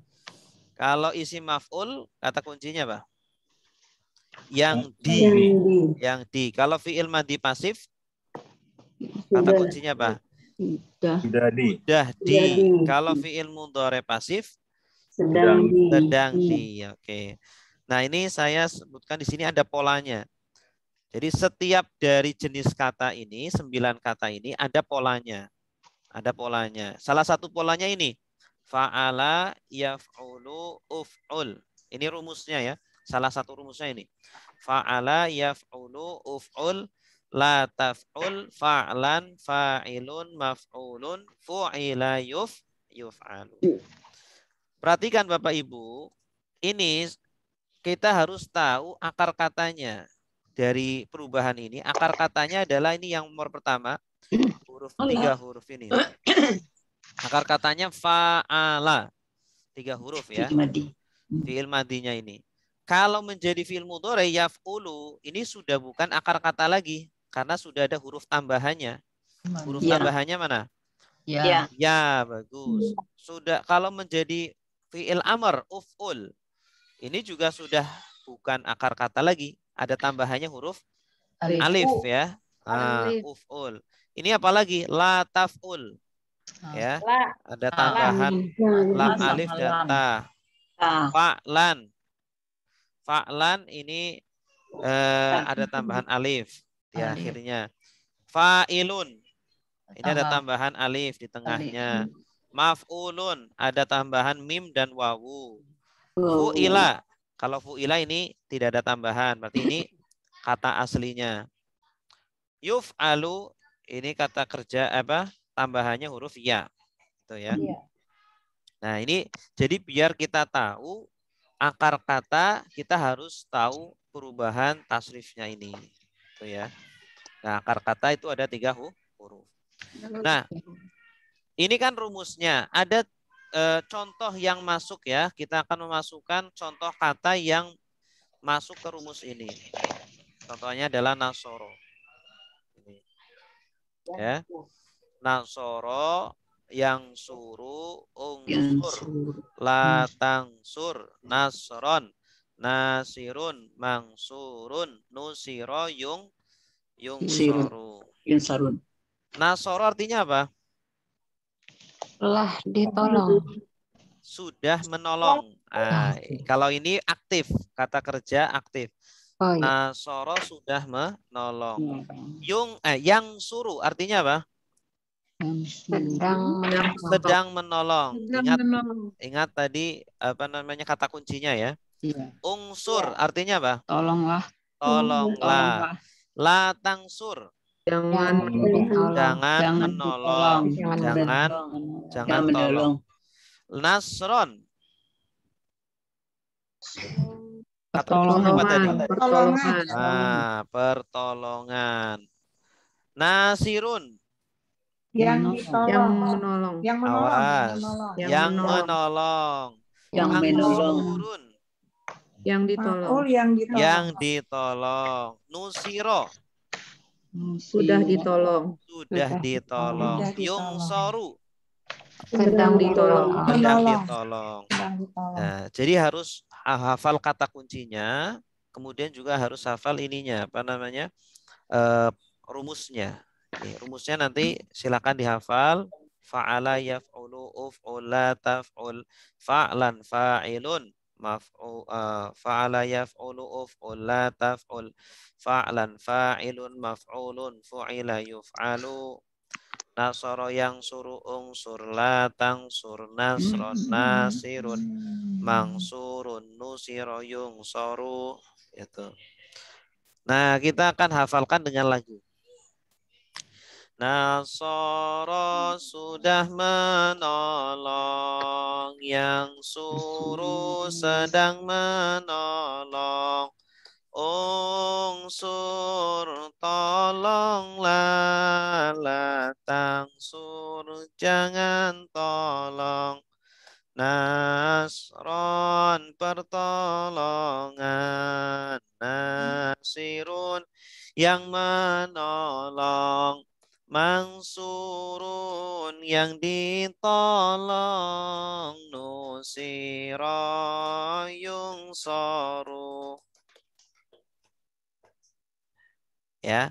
Kalau isim maf'ul kata kuncinya apa? Yang di, yang di. Yang di. Kalau fi'il madi pasif kata kuncinya apa? Sudah. Sudah di. Sudah di. Kalau fi'il mudhari pasif sedang, sedang di. Sedang di. Iya. Oke. Okay. Nah, ini saya sebutkan di sini ada polanya. Jadi setiap dari jenis kata ini, sembilan kata ini ada polanya. Ada polanya. Salah satu polanya ini. Fa'ala yaf'ulu uf'ul. Ini rumusnya ya. Salah satu rumusnya ini. Fa'ala yaf'ulu uf'ul la taf'ul fa'lan fa'ilun maf'ulun fu'ila yuf yuf'alu. Perhatikan Bapak Ibu, ini kita harus tahu akar katanya dari perubahan ini. Akar katanya adalah ini yang nomor pertama, huruf tiga huruf ini. Akar katanya fa'ala. Tiga huruf ya. Fi'il madinya hmm. ini. Kalau menjadi fi'il mudhari yaf'ulu, ini sudah bukan akar kata lagi karena sudah ada huruf tambahannya. Huruf ya. tambahannya mana? Ya. Ya, bagus. Hmm. Sudah kalau menjadi fi'il amr, uf'ul, ini juga sudah bukan akar kata lagi, ada tambahannya huruf alif, alif ya. Ah, alif. Uh, uful. Ini apalagi lataful. Ah. Ya. Ada tambahan lam, lam alif dan ta. Fa'lan. Fa'lan ini eh, ada tambahan alif di alif. akhirnya. ilun, Ini ada tambahan alif di tengahnya. Maf'ulun ada tambahan mim dan wawu. Fu'ila. Kalau fu'ila ini tidak ada tambahan. Berarti ini kata aslinya. Yuf'alu ini kata kerja apa? Tambahannya huruf ya. Itu ya. Iya. Nah, ini jadi biar kita tahu akar kata, kita harus tahu perubahan tasrifnya ini. Itu ya. Nah, akar kata itu ada tiga huruf. Nah, ini kan rumusnya. Ada e, contoh yang masuk ya. Kita akan memasukkan contoh kata yang masuk ke rumus ini. Contohnya adalah nasoro. Ini. Ya. Nasoro yang suru latang sur nasron nasirun mangsurun nusiro yung yung sarun. Nasoro artinya apa? Telah ditolong. Sudah menolong. Ah, kalau ini aktif, kata kerja aktif. Oh, iya. Nah, soro sudah menolong. Iya, Yung eh yang suruh artinya apa? Sedang menolong. Sedang menolong. ingat, ingat tadi apa namanya kata kuncinya ya? Iya. Unsur iya. artinya apa? Tolonglah. Tolonglah. Tolonglah jangan menolong. jangan menolong jangan jangan menolong nasron pertolongan pertolongan ah pertolongan nasirun yang ditolong yang menolong yang menolong yang menolong yang menolong yang ditolong yang ditolong yang ditolong nusiro sudah ditolong. Sudah ditolong. Yung soru. Sedang ditolong. Sedang ditolong. jadi harus hafal kata kuncinya, kemudian juga harus hafal ininya, apa namanya? Eh, rumusnya. rumusnya nanti silakan dihafal. Fa'ala yaf'ulu uf'ula taf'ul fa'lan fa'ilun maf'ul uh, eh, fa'ala yaf'ulu uf'ul la taf'ul fa'lan fa'ilun maf'ulun fu'ila yuf'alu nasara yang suru unsur la tangsur nasron nasirun mangsurun nusiro yung soru itu nah kita akan hafalkan dengan lagu Nasara sudah menolong, yang suruh sedang menolong. Ungsur tolonglah, latang sur jangan tolong. Nasron pertolongan, nasirun yang menolong. Mansurun yang ditolong nusira yung soru. Ya.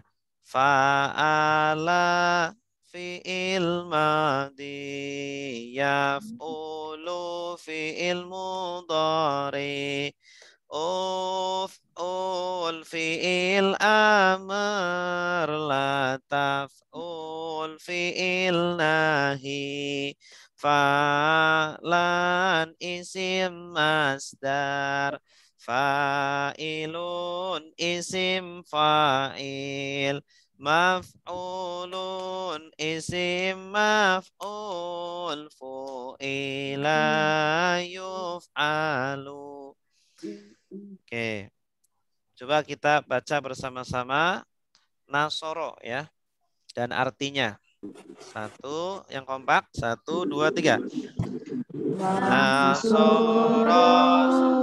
Fa'ala fi ilma di yaf'ulu ilmu mudari. Uf taf'ul fi'il amr la taf'ul fi'il nahi fa'lan isim masdar fa'ilun isim fa'il maf'ulun isim maf'ul fu'ila yuf'alu Oke, okay. Coba kita baca bersama-sama nasoro ya dan artinya. Satu, yang kompak. Satu, dua, tiga. Nasoro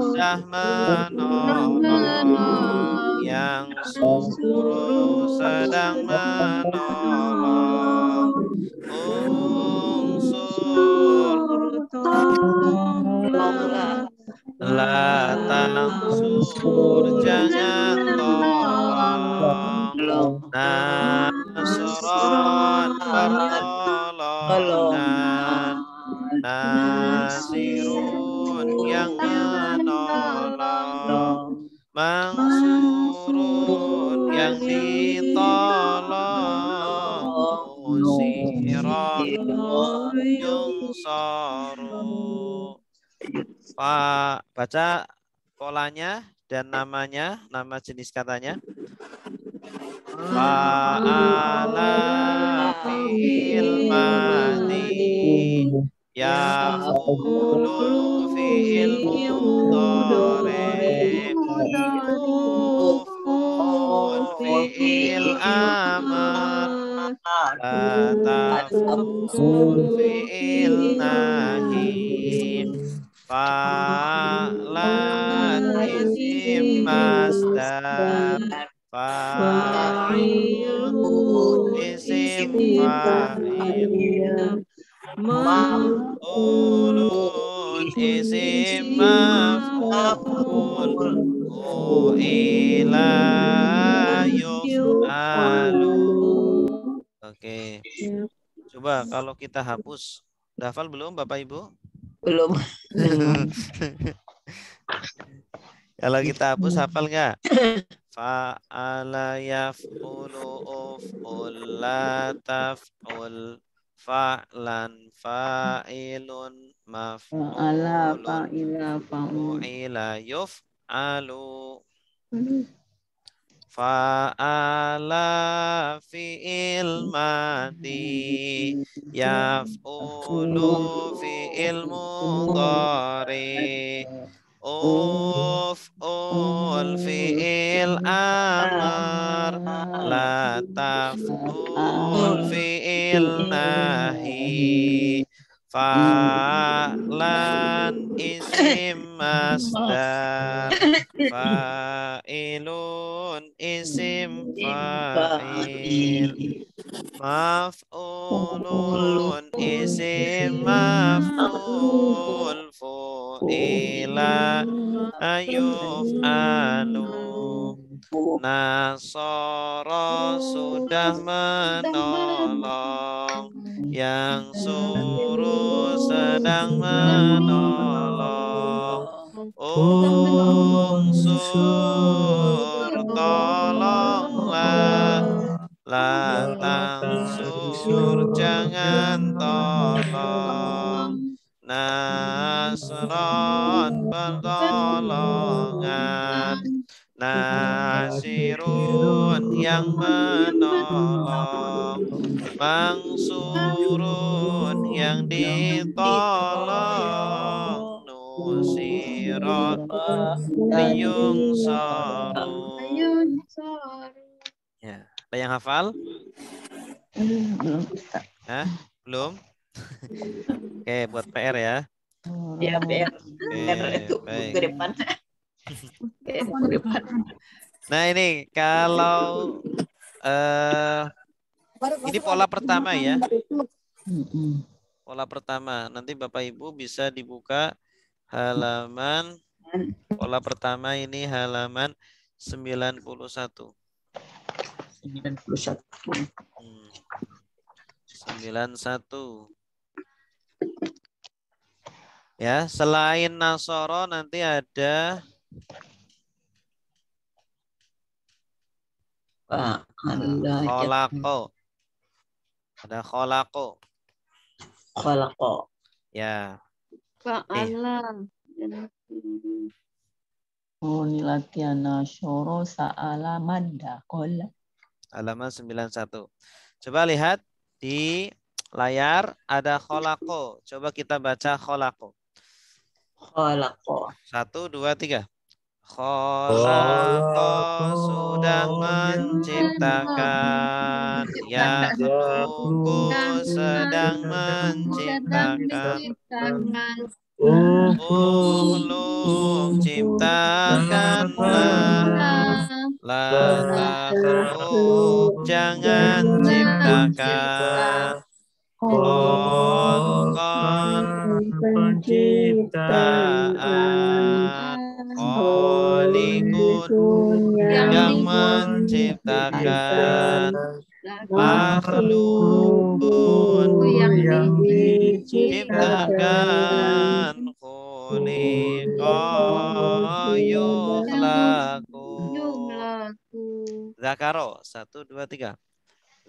sudah menolong yang suruh sedang menolong unsur tolonglah La tangsur jangan tolong Nasron pertolongan Nasirun yang menolong Mansurun yang ditolong yang yungsarun Pak baca polanya dan namanya, nama jenis katanya. Fa'ala fi'il madi Ya'ulu fil mudore Mufun fi'il amar Latafun fil nahi Fa la lazim masdar fa'ilun isim fa'il maf'ulun isim maf'ul ila yuf'alu Oke. Coba kalau kita hapus. Dafal belum Bapak Ibu? Belum. Kalau kita hapus iya. hafal nggak? Fa'ala yaf'ulu uf'ul la taf'ul fa'lan fa'ilun maf'ulun fa'ila fa'ila yuf'alu hmm fa'ala fi'il mati, yaf'ulu fi'il mudhari uf'ul fi'il amar lataful taf'ul fi'il nahi Fa'lan isim masdar Fa'ilun isim fa'il Maf'ulun isim maf'ul Fu'ila ayuf'alu Nasoro sudah menolong Yang sudah sedang menolong Unsur tolonglah Lantang sur jangan tolong Nasron pertolongan Nasirun yang menolong Mangsurun yang di tolong nusirat liyung saru ya ada yang hafal belum Hah? belum oke buat PR ya ya PR okay, PR itu ke depan ke depan nah ini kalau eh uh, ini pola pertama ya pola pertama. Nanti Bapak Ibu bisa dibuka hmm. halaman pola pertama ini halaman 91. 91. Hmm. 91. Ya, selain Nasoro nanti ada Kolako. Ada kolako khalaqa. Ya. Fa'ala. Eh. Oh, ini latihan nasyoro ah, sa'ala manda kola. Alaman 91. Coba lihat di layar ada kholako. Coba kita baca kholako. Kholako. Satu, dua, tiga. Khalaqa sudah menciptakan Ya Tuhanku sedang menciptakan Ulum ciptakanlah Lalu jangan ciptakan Kolokon penciptaan Khaliqun yang menciptakan makhlukun yang diciptakan khuliqa yukhlaku Zakaro, satu, dua, tiga.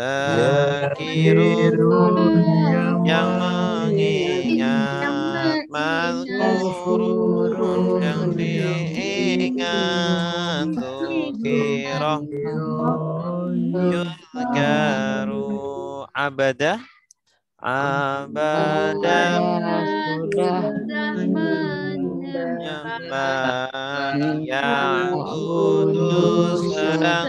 Zakirun yang mengingat Mazkurun yang diingat Tukiroh Yudgaru Abadah Abadah Yang Yang kudus sedang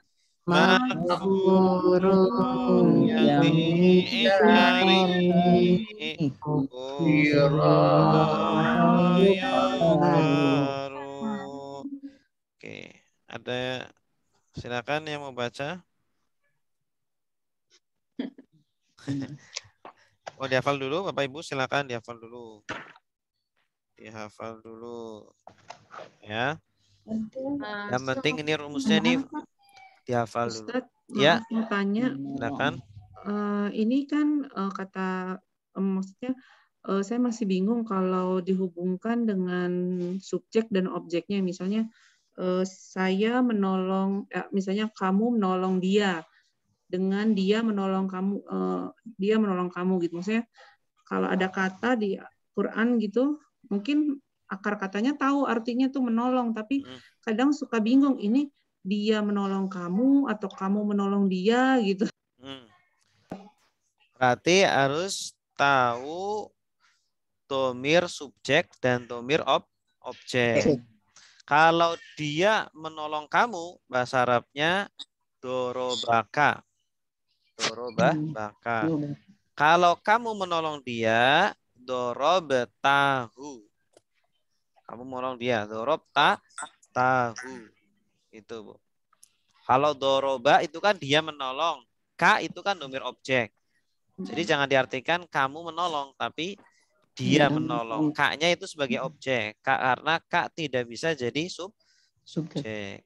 Maghfurun yang diingkari Kufirah Oke, ada silakan yang mau baca. mau dihafal dulu Bapak Ibu silakan dihafal dulu. Dihafal dulu. Ya. Yang penting ini rumusnya nih dihafal Ustaz, Ya. Mau tanya. Uh, ini kan uh, kata um, maksudnya uh, saya masih bingung kalau dihubungkan dengan subjek dan objeknya misalnya uh, saya menolong misalnya kamu menolong dia dengan dia menolong kamu uh, dia menolong kamu gitu maksudnya kalau ada kata di Quran gitu mungkin akar katanya tahu artinya tuh menolong tapi hmm. kadang suka bingung ini dia menolong kamu atau kamu menolong dia gitu. Hmm. Berarti harus tahu tomir subjek dan tomir ob objek. Kalau dia menolong kamu, bahasa Arabnya dorobaka. Dorobah hmm. baka. Kalau kamu menolong dia, dorobetahu. Kamu menolong dia, dorobta tahu. Itu, Bu. Kalau doroba itu kan dia menolong. Ka itu kan nomor objek. Jadi jangan diartikan kamu menolong, tapi dia iya. menolong. Kaknya itu sebagai objek. Kak karena kak tidak bisa jadi sub subjek.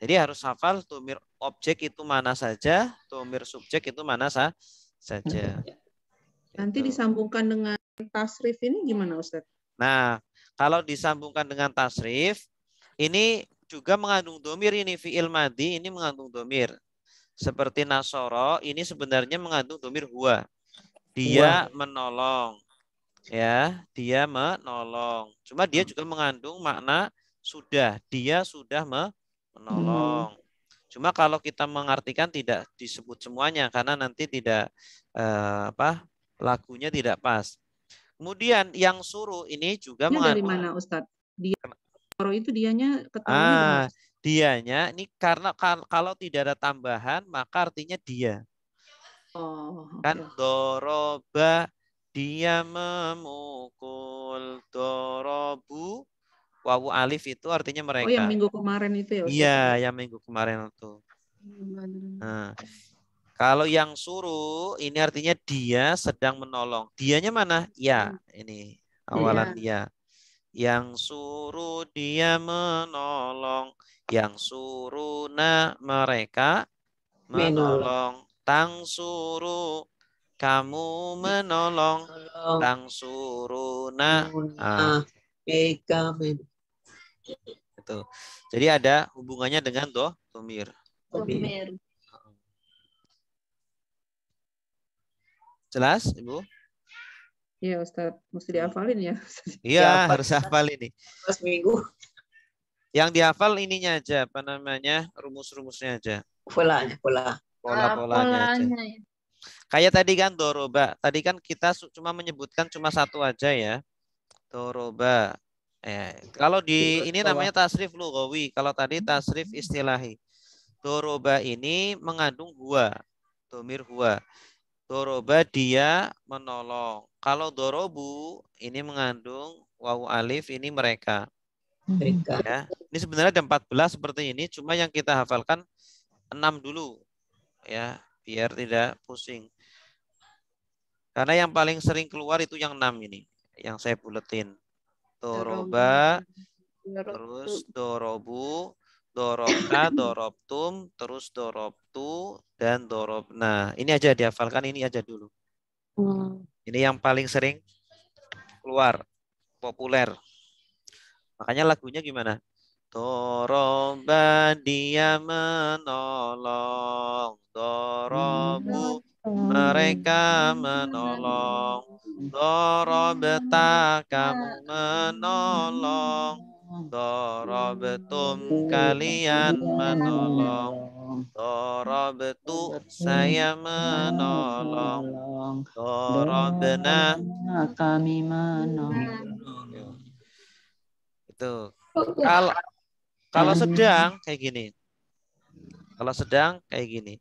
Jadi harus hafal tumir objek itu mana saja, tumir subjek itu mana sa saja. Iya. Nanti itu. disambungkan dengan tasrif ini gimana Ustaz? Nah, kalau disambungkan dengan tasrif, ini juga mengandung domir ini fiil madi ini mengandung domir seperti nasoro ini sebenarnya mengandung domir huwa dia huwa. menolong ya dia menolong cuma dia juga mengandung makna sudah dia sudah menolong hmm. cuma kalau kita mengartikan tidak disebut semuanya karena nanti tidak eh, apa lagunya tidak pas kemudian yang suruh ini juga ini mengandung dari mana Ustadz dia Koro itu dianya ketemu, gitu, ah, dianya ini karena kalau tidak ada tambahan maka artinya dia. Oh. Kan okay. doroba dia memukul dorobu wawu alif itu artinya oh, mereka. Oh yang minggu kemarin itu ya? Iya yang minggu kemarin itu. Nah, kalau yang suruh ini artinya dia sedang menolong. Dianya mana? Ya ini awalan ya. dia yang suruh dia menolong, yang suruh nak mereka menolong, tang suruh kamu menolong, tang suruh nak ah. mereka itu. Jadi ada hubungannya dengan doh, tumir. Tumir. Jelas, Ibu? Iya Ustaz, mesti dihafalin ya. Iya harus hafal ini. Pas minggu. Yang dihafal ininya aja, apa namanya, rumus-rumusnya aja. Polanya, pola. Pola-polanya aja. Kayak tadi kan doroba, tadi kan kita cuma menyebutkan cuma satu aja ya. Doroba. Eh, kalau di ini namanya tasrif lugawi, kalau tadi tasrif istilahi. Doroba ini mengandung gua, domir gua. Doroba dia menolong. Kalau dorobu ini mengandung wawu alif ini mereka. Mereka. Ya. Ini sebenarnya ada 14 seperti ini, cuma yang kita hafalkan 6 dulu. Ya, biar tidak pusing. Karena yang paling sering keluar itu yang 6 ini, yang saya buletin. Doroba, terus dorobu, Doroka, dorobtum, terus dorob tu dan dorob. Nah, ini aja dihafalkan, ini aja dulu. Hmm. Ini yang paling sering keluar, populer. Makanya lagunya gimana? Doroba dia menolong, dorobu mereka menolong, dorobeta kamu menolong, dorobetum kalian menolong, Dorobtu saya menolong. Dorobna kami menolong. Itu. Oh, iya. Kalau kalau sedang kayak gini. Kalau sedang kayak gini.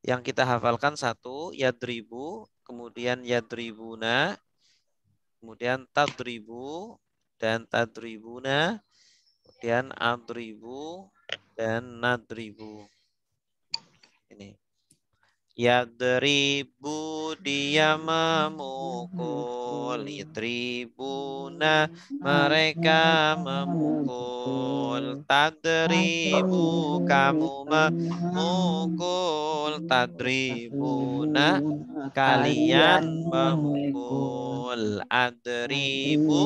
Yang kita hafalkan satu yadribu, kemudian yadribuna, kemudian tadribu dan tadribuna, kemudian adribu dan nadribu ini ya deribu dia memukul tribuna mereka memukul Tadribu kamu memukul Tadribuna kalian memukul Adribu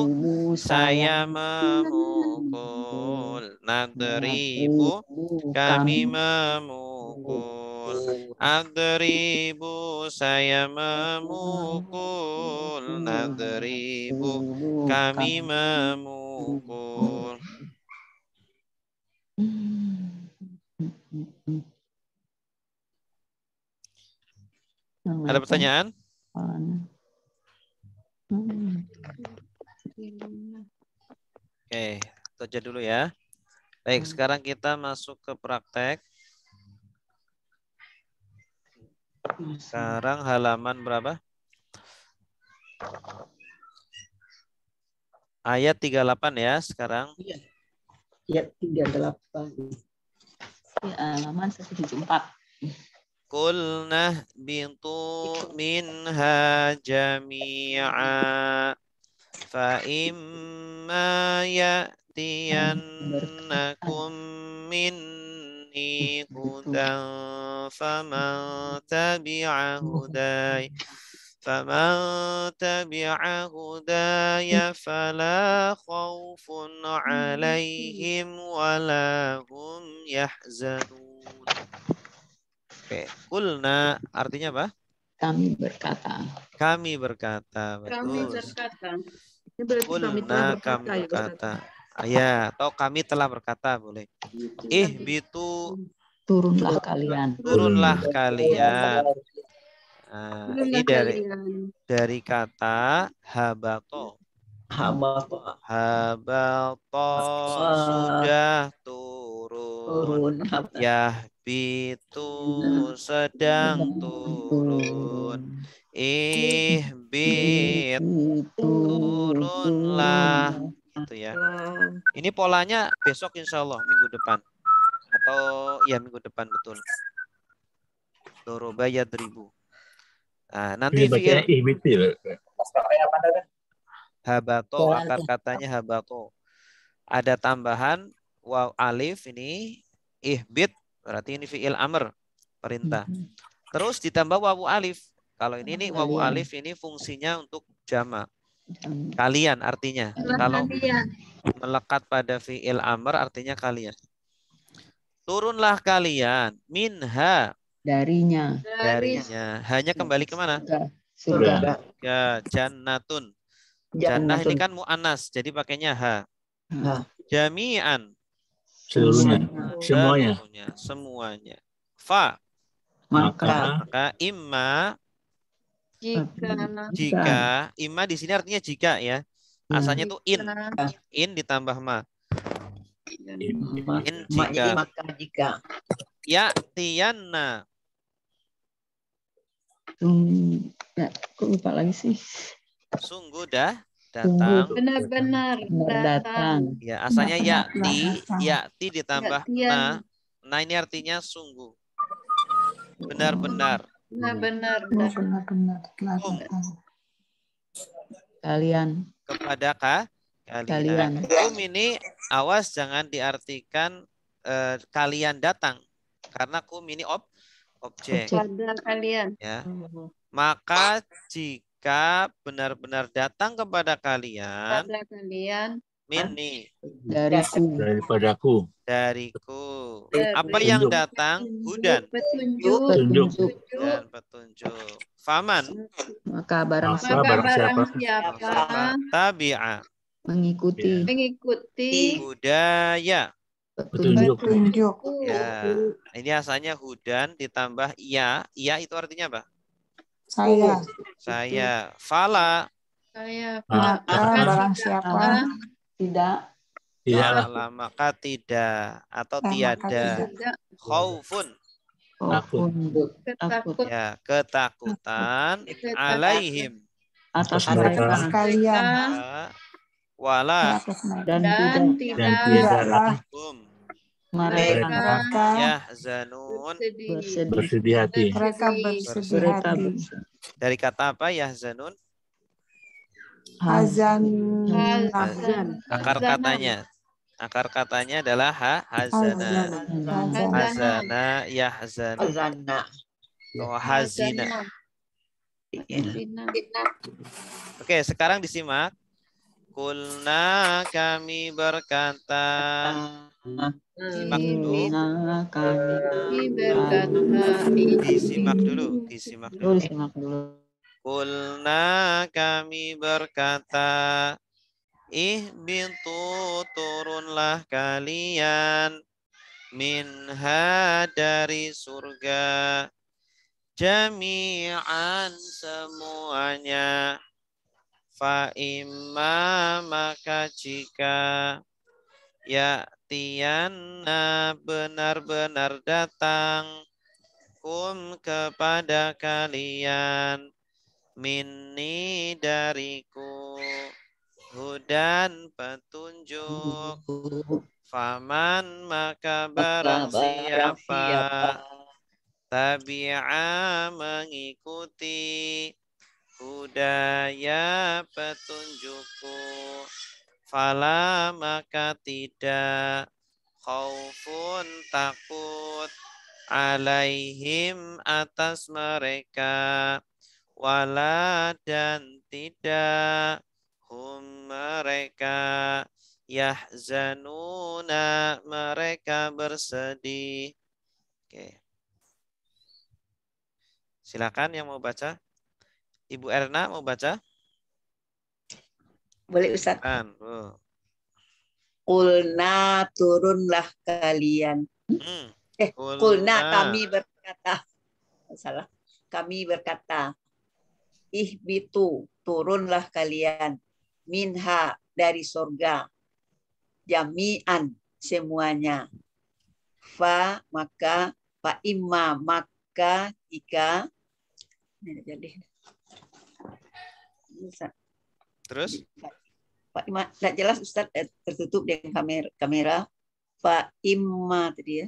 saya memukul Nadribu kami memukul memukul oh. Adribu saya memukul hmm. Adribu kami memukul Ada pertanyaan? Oke, okay, kita dulu ya. Baik, hmm. sekarang kita masuk ke praktek. Sekarang halaman berapa? Ayat 38 ya sekarang. Iya. Ayat 38. Ya, halaman 174. Kulna bintu minha jami'a fa imma ya'tiyannakum minna فلا خوف عليهم ولا هم يحزنون Oke, kulna artinya apa? Kami berkata. Kami berkata, Kami berkata. Kulna kami berkata. Ya, Ya, atau kami telah berkata boleh. Gitu. Ih bitu turunlah kalian. Turunlah kalian. Nah, ini dari dari kata habato. Habato. Habato sudah turun. turun. Ya bitu sedang turun. Ih bitu turunlah gitu ya. Ini polanya besok insya Allah minggu depan atau ya minggu depan betul. Doroba ya ribu. Nah, nanti via... Habato akar katanya habato. Ada tambahan waw alif ini ihbit berarti ini fiil amr perintah. Hmm. Terus ditambah wawu alif. Kalau ini nih wawu alif ini fungsinya untuk jamak. Kalian artinya. Kalau melekat pada fi'il amr artinya kalian. Turunlah kalian minha darinya. Darinya. Hanya kembali kemana? Surga. Ya, jannatun. Jannah ini kan mu'anas, jadi pakainya ha. Jami'an. Seluruhnya. Semuanya. Semuanya. Semuanya. Fa. Maka. Maka imma jika. Jika. Ima di sini artinya jika ya. Hmm. Asalnya itu in. In ditambah ma. In jika. Maka jika. Ya tiana. nah, ya, lupa lagi sih. Sungguh dah datang. Benar-benar datang. Ya, asalnya ya ti, ya ti ditambah ma. Nah, ini artinya sungguh. Benar-benar. Nah, iya. benar. Benar-benar. Oh. oh. Kalian. Kepada ka, kalian. Kalian. ini awas jangan diartikan uh, kalian datang. Karena kum ini ob, objek. Kepada kalian. Ya. Hmm. Maka jika benar-benar datang kepada kalian, kepada kalian Minni. Dariku. Daripadaku. Dariku. Iya, apa yang datang? Hudan. Petunjuk. Dan petunjuk. Faman. Maka barang Maka siapa? Barang siapa? siapa? Tabi'a. Mengikuti. Iya. Mengikuti. Hudaya Petunjuk. Petunjuk. Ya. Ini asalnya hudan ditambah iya. Iya itu artinya apa? Saya. Saya. Fala. Saya. Maka barang siapa? Tidak. Tidak. lah maka tidak atau tiada. Khaufun. takut Ketakut. Ya, ketakutan alaihim. Atas mereka kalian. Wala. Dan, dan tidaklah mereka ya zanun bersedih hati. Mereka bersedih hati. Dari kata apa ya zanun hazan hazan akar katanya akar katanya adalah ha hazana hazana ya hazana Hazana. oh, hazina Oke, sekarang disimak. Kulna kami berkata. Simak dulu. Kami berkata. Disimak dulu, disimak dulu. Disimak dulu. Kulna kami berkata, Ihbitu turunlah kalian minha dari surga jami'an semuanya Fa'imma maka jika ya tiana benar-benar datang kum kepada kalian minni dariku hudan petunjuk faman maka barang siapa tabi'a mengikuti hudaya petunjukku fala maka tidak khaufun takut alaihim atas mereka wala dan tidak hum mereka yahzanuna mereka bersedih. Oke. Silakan yang mau baca. Ibu Erna mau baca? Boleh Ustaz. Kan. Kulna turunlah kalian. Hmm. Eh, kulna. kulna kami berkata. Salah. Kami berkata ihbitu turunlah kalian minha dari surga jami'an semuanya fa maka fa imma maka jika jadi terus fa imma tidak jelas Ustaz eh, tertutup dengan kamera kamera fa imma tadi ya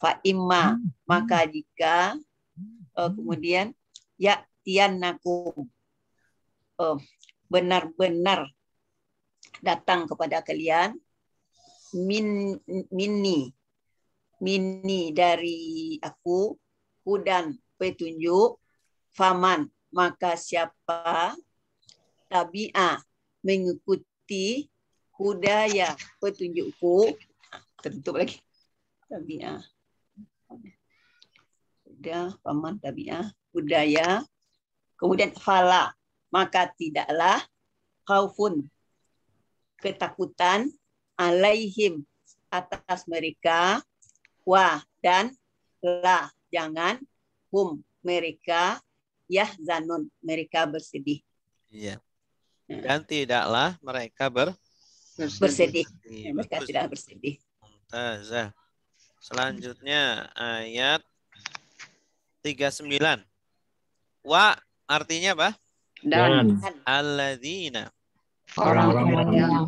fa imma hmm. maka jika eh, kemudian ya ya'tiyannakum aku eh, benar-benar datang kepada kalian min mini mini dari aku hudan petunjuk faman maka siapa tabi'a mengikuti hudaya petunjukku tertutup lagi tabi'a udah faman tabi'a hudaya Kemudian fala, maka tidaklah khaufun ketakutan alaihim atas mereka wa dan la jangan hum mereka yahzanun mereka bersedih. Iya. Hmm. Dan tidaklah mereka ber bersedih. bersedih. Ya, mereka Betul. tidak bersedih. Muntazah. Selanjutnya ayat 39. Wa artinya apa? Dan. Alladzina. Orang-orang yang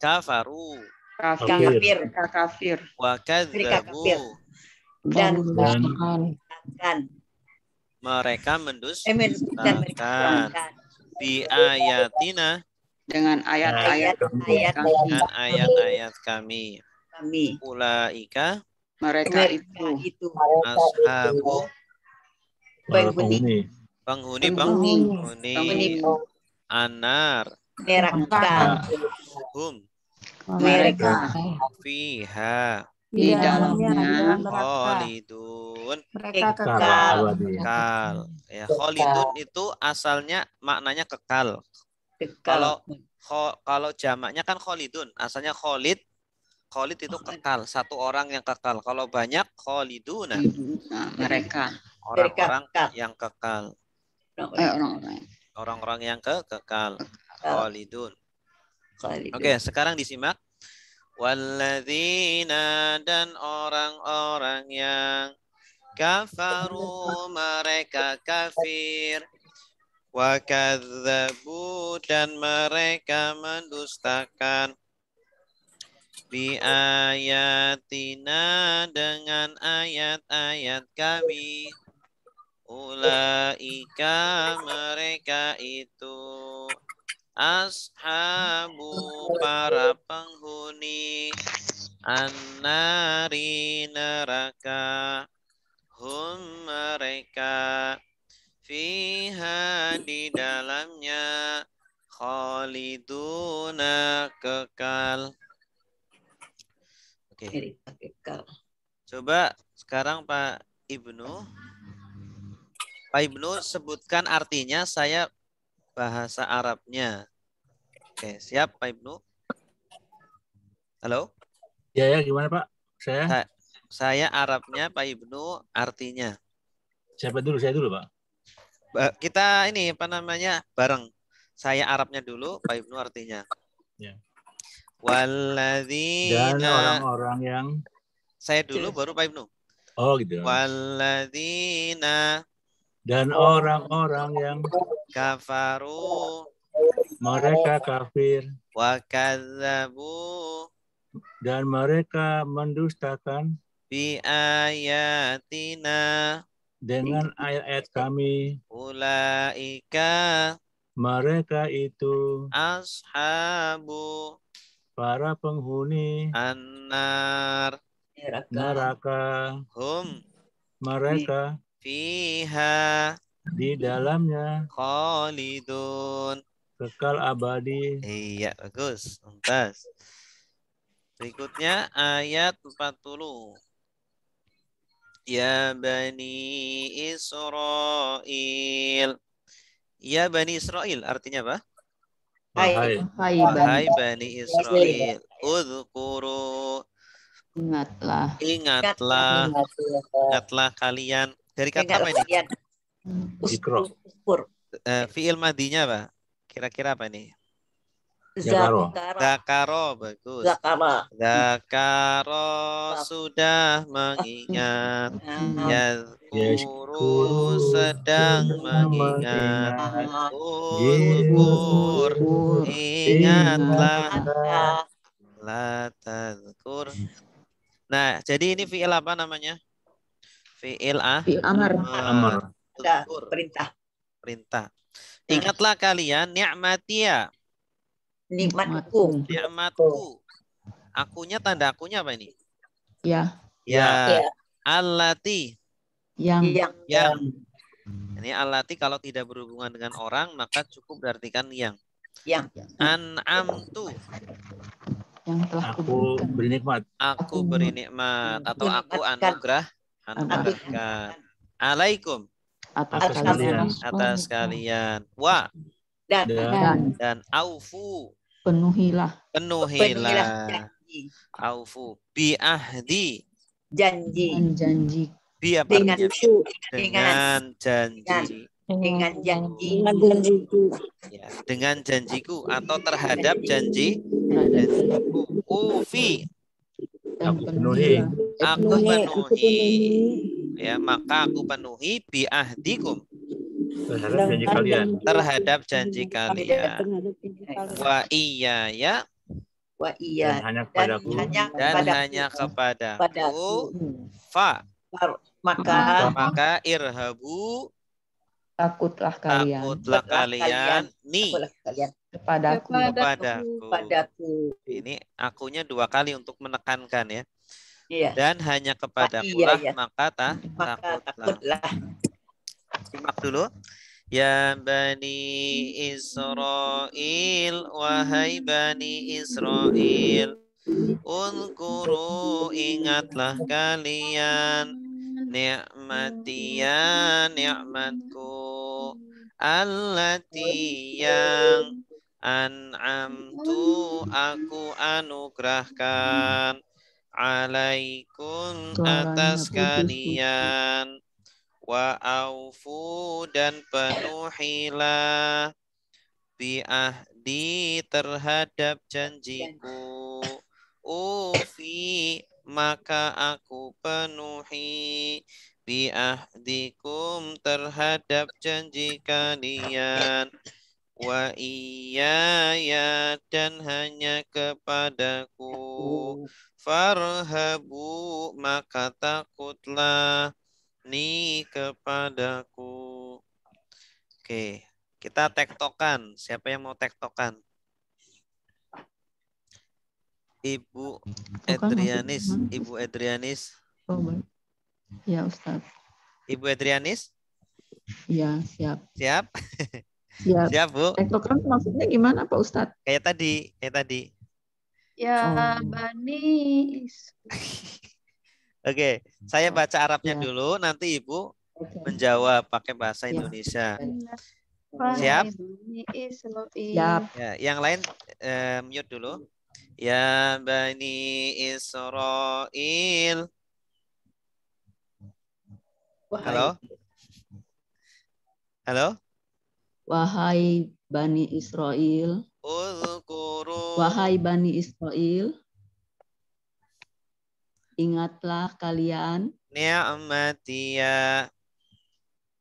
kafaru. Kafir. Kafir. Wa Dan. Dan. Mereka mendustakan. Eh, bi ayatina. Dengan ayat-ayat dengan ayat-ayat kami. Kami. Ulaika. Mereka itu. itu. Ashabu. Penghuni. Penghuni, penghuni, penghuni, anar, mereka, hum, mereka, fiha, di dalamnya kholidun mereka kekal kekal ya kholidun itu asalnya maknanya kekal kalau kalau jamaknya kan kholidun asalnya kholid kholid itu kekal satu orang yang kekal kalau banyak kholiduna mereka orang-orang yang kekal orang-orang yang ke kekal khalidun oke okay, sekarang disimak walladzina dan orang-orang yang kafaru mereka kafir wa kadzabu dan mereka mendustakan bi ayatina dengan ayat-ayat kami Ulaika mereka itu ashabu para penghuni anari neraka hum mereka fiha di dalamnya khaliduna kekal oke okay. kekal coba sekarang Pak Ibnu Pak Ibnu sebutkan artinya saya bahasa Arabnya. Oke, siap Pak Ibnu. Halo? Ya, ya gimana Pak? Saya? Sa saya Arabnya, Pak Ibnu artinya. Siapa dulu? Saya dulu Pak. Ba kita ini apa namanya bareng. Saya Arabnya dulu, Pak Ibnu artinya. Ya. Waladina. Dan orang-orang yang. Saya dulu baru Pak Ibnu. Oh gitu. Waladina dan oh. orang-orang yang kafaru mereka kafir wa kadzabu dan mereka mendustakan bi ayatina dengan ayat-ayat kami ulaika mereka itu ashabu para penghuni annar neraka hum mereka Fiha. Di dalamnya. Khalidun. Kekal abadi. Iya, bagus. Mumtaz. Berikutnya ayat 40. Ya Bani Israel. Ya Bani Israel artinya apa? Hai, hai, hai Bani Israel. udzkuru Ingatlah. Ingatlah. Ingatlah kalian. Dari kata apa ini? Zikro. Uh, eh, fiil madinya apa? Kira-kira apa ini? Zakaro. Zakaro bagus. Zakara. Zakaro sudah mengingat. Ya guru sedang mengingat. Ukur ingatlah. Latazkur. Nah, jadi ini fiil apa namanya? Fi'il ah. Fi'il amar. Amar. Ah, perintah. Perintah. Ingatlah kalian ni'matia. Nikmatku. Nikmatku. Akunya tanda akunya apa ini? Ya. Ya. ya. ya. Allati. Yang. Yang. yang. Ini alati kalau tidak berhubungan dengan orang maka cukup kan yang. Yang. An'amtu. Yang telah aku beri nikmat. Aku beri nikmat atau aku anugerah antarakan alaikum atas, atas kalian atas kalian wa dan dan, dan aufu penuhilah penuhilah aufu bi ahdi janji dengan janji bi apa dengan, dengan janji dengan janji dengan janjiku ya, dengan janjiku atau terhadap janji ufi Iya. aku penuhi. Aku penuhi. Ya, maka aku penuhi bi ahdikum terhadap janji kalian. Terhadap janji kalian. Wa iya ya. Wa iya. Dan hanya kepadaku. Dan hanya kepadaku. Dan hanya kepadaku. kepadaku. Fa. Maka. Maka irhabu. Takutlah kalian. Takutlah kalian. Ni. Takutlah kalian kepadaku kepadaku padaku. ini akunya dua kali untuk menekankan ya iya. dan hanya kepadaku lah iya, iya. maka tak maka takutlah. takutlah simak dulu Ya Bani Israel, wahai Bani Israel, Unkuru ingatlah kalian, ni'matian ya ni'matku, nikmatku, Allati yang an'amtu aku anugerahkan alaikum atas kalian wa aufu dan penuhilah bi ahdi terhadap janjiku ufi maka aku penuhi bi ahdikum terhadap janji kalian wa iyaya dan hanya kepadaku farhabu maka takutlah ni kepadaku oke kita tektokan siapa yang mau tektokan Ibu kan Edrianis. Ibu Edrianis. Oh, ya Ustaz. Ibu Edrianis. Ya, siap. Siap. Ya. Siap, Bu. Ektogram eh, maksudnya gimana, Pak Ustadz? Kayak tadi, kayak tadi. Ya, oh. Bani. Oke, okay. saya baca Arabnya ya. dulu, nanti Ibu okay. menjawab pakai bahasa ya. Indonesia. Siap? Siap. Ya, yang lain eh, mute dulu. Ya Bani Israel. Halo? Halo? Wahai Bani Israel. Wahai Bani Israel. Ingatlah kalian. Ni'matia. Ya.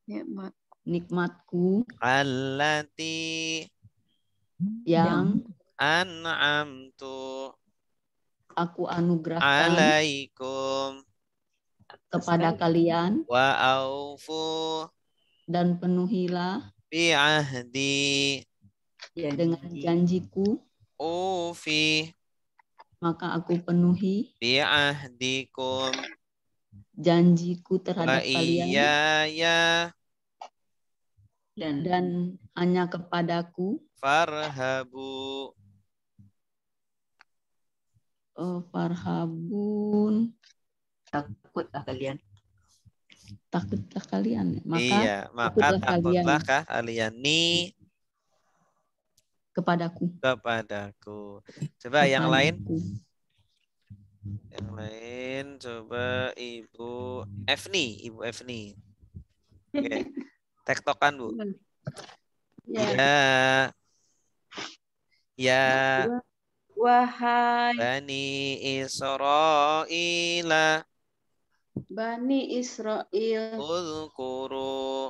Nikmat. Nikmatku. Allati. Yang. An'amtu. Aku anugerahkan. Alaikum. Kepada kalian. Wa Dan penuhilah Bi ahdi. Ya, dengan janjiku. Ufi. Oh, Maka aku penuhi. Bi ahdikum. Janjiku terhadap kalian. Iya, ya. Dan, dan hanya kepadaku. Farhabu. Oh, farhabun. Takutlah kalian takutlah kalian maka iya, maka takutlah, takutlah kalian, kalian nih kepadaku kepadaku coba kepadaku. yang lain yang lain coba ibu Efni ibu Efni oke okay. tektokan bu ya ya, ya. Wahai Bani Israel Bani Israel. Uzkuru.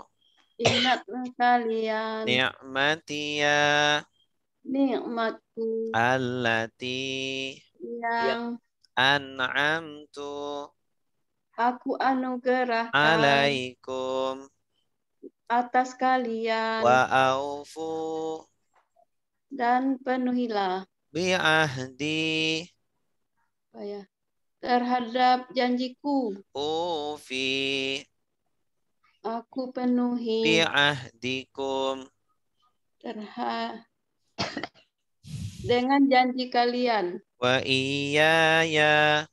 Ingat kalian. Ni'matia. Nikmatku. Allati. Yang. An'amtu. Aku anugerahkan. Alaikum. Atas kalian. Wa aufu. Dan penuhilah. Bi'ahdi. Apa ya? terhadap janjiku. Ufi. Aku penuhi. Bi ahdikum. Terha dengan janji kalian. Wa ya.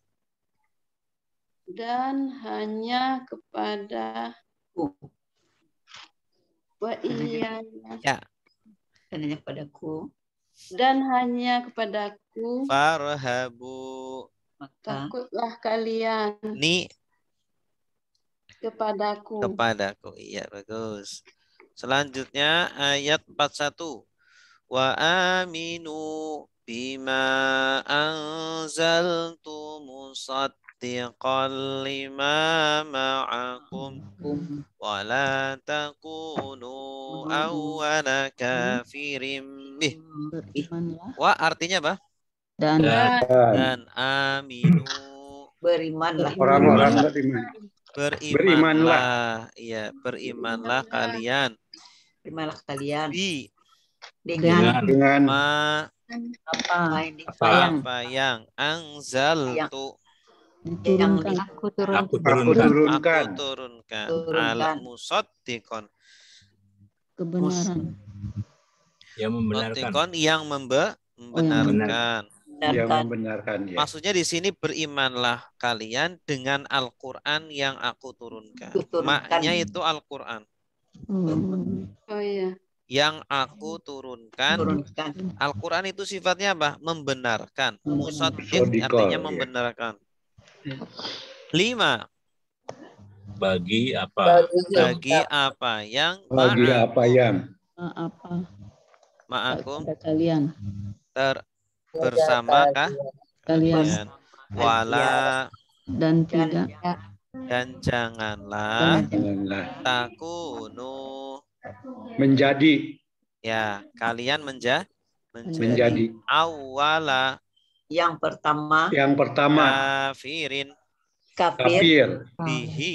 Dan hanya kepada Wa iya Ya. Dan hanya kepadaku. Dan hanya kepadaku. Farhabu maka takutlah kalian ni kepadaku. Kepadaku. Iya, bagus. Selanjutnya ayat 41. Wa aminu bima anzaltu musaddiqan lima ma'akum wa la takunu awwala kafirin Wa artinya apa? dan dan, aminu berimanlah orang-orang beriman berimanlah, berimanlah. ya berimanlah kalian berimanlah kalian di dengan dengan ma apa apa yang apa yang angzal tu yang aku turunkan aku turunkan aku turunkan, turunkan. alat musaddiqon kebenaran yang membenarkan yang membe oh, membenarkan oh, Iya, membenarkan. Yang membenarkan ya. Maksudnya di sini berimanlah kalian dengan Al-Qur'an yang aku turunkan. turunkan. Maknya itu Al-Qur'an. Hmm. Oh iya. Yang aku turunkan. turunkan. Al-Qur'an itu sifatnya apa? Membenarkan. Hmm. Musaddiq artinya iya. membenarkan. Iya. Lima bagi apa bagi, bagi apa yang bagi apa yang ah, ma'akum kalian ter Iya, bersama kah? kalian wala dan tidak dan janganlah, takunu menjadi ya kalian menja menjadi, menjadi awala yang pertama yang pertama kafirin kafir, kafir. bihi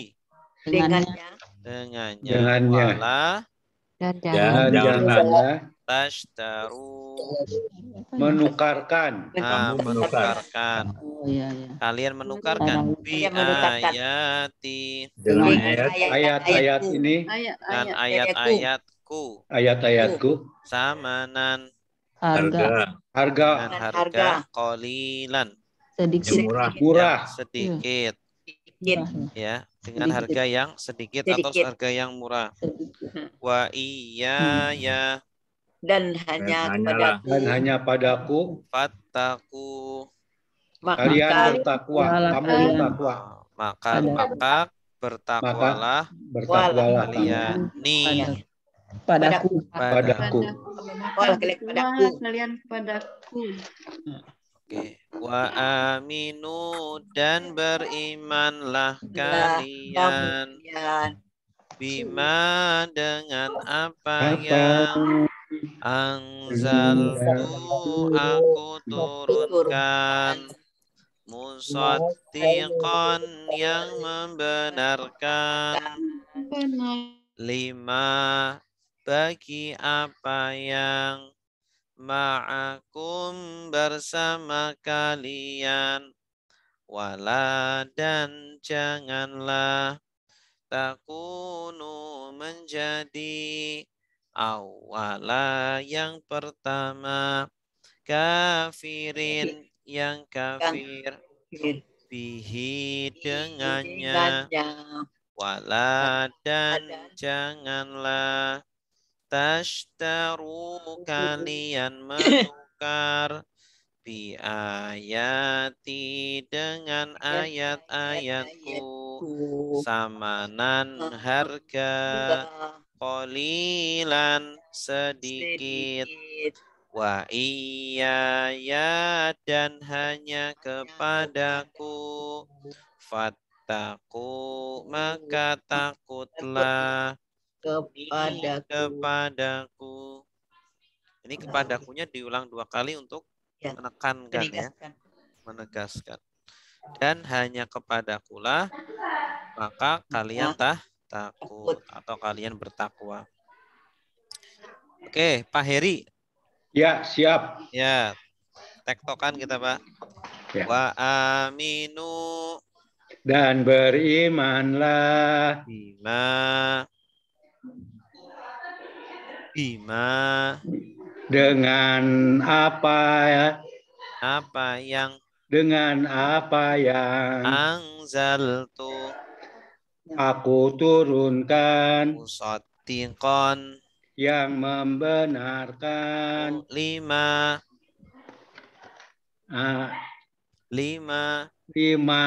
dengannya dengannya, dengannya. Wala, dan janganlah Tashtaru. Ah, menukarkan. menukarkan. Oh, iya, iya. Iya, Kalian menukarkan. Bi ayati. ayat-ayat ini. Dan ayat-ayatku. Ayat-ayatku. Samanan. Harga. Harga. harga. Kolilan. Murah. Murah. Ya, sedikit. Sedikit. Ya, dengan harga yang sedikit, atau harga yang murah. Wa iya hmm. ya dan hanya kepadaku kepada dan hanya padaku fataku kalian bertakwa kamu bertakwa maka maka bertakwalah bertakwalah kalian nih padaku padaku padaku kalian padaku Oke. Wa aminu dan berimanlah kalian iya. bima dengan apa yang Anzalhu aku turunkan Musatikon yang membenarkan lima bagi apa yang ma'akum bersama kalian wala dan janganlah takunu menjadi awala yang pertama kafirin yang kafir bihi dengannya wala dan janganlah tashtaru kalian menukar bi ayati dengan ayat-ayatku samanan harga Qalilan sedikit. sedikit. Wa iya ya dan hanya kepadaku. Fattaku maka takutlah kepadaku. kepadaku. Ini kepadakunya diulang dua kali untuk ya. menekankan ya. Menegaskan. Dan hanya kepadakulah maka kalian tah takut atau kalian bertakwa. Oke, Pak Heri. Ya, siap. Ya. Tektokan kita, Pak. Ya. Wa aminu dan berimanlah bima bima dengan apa ya apa yang dengan apa yang angzaltu Ya. Aku turunkan musaddiqan yang membenarkan lima ah. lima lima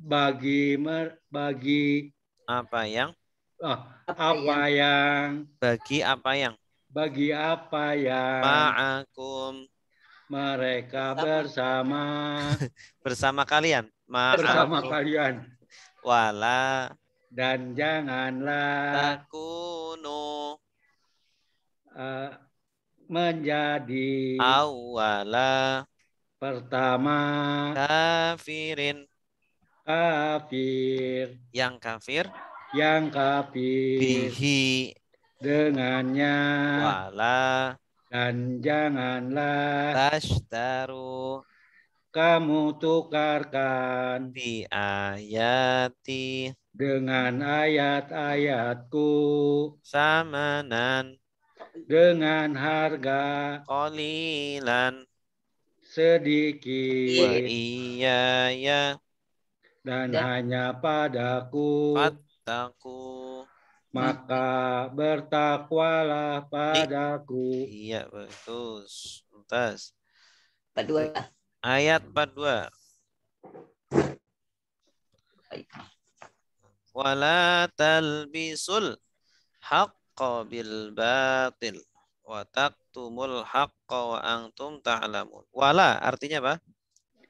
bagi mer, bagi apa yang oh, apa, yang, yang bagi apa yang bagi apa yang ma'akum mereka bersama bersama kalian Ma bersama kalian wala dan janganlah takunu uh, menjadi awala pertama kafirin kafir yang kafir yang kafir bihi dengannya wala dan janganlah tashtaru kamu tukarkan di ayati dengan ayat-ayatku samanan dengan harga kolilan sedikit wa iya ya dan, dan hanya padaku padaku maka bertakwalah padaku iya betul tuntas kedua Ayat 42. Wala talbisul haqqa bil batil wa taktumul haqqa wa antum ta'lamun. Wala artinya apa?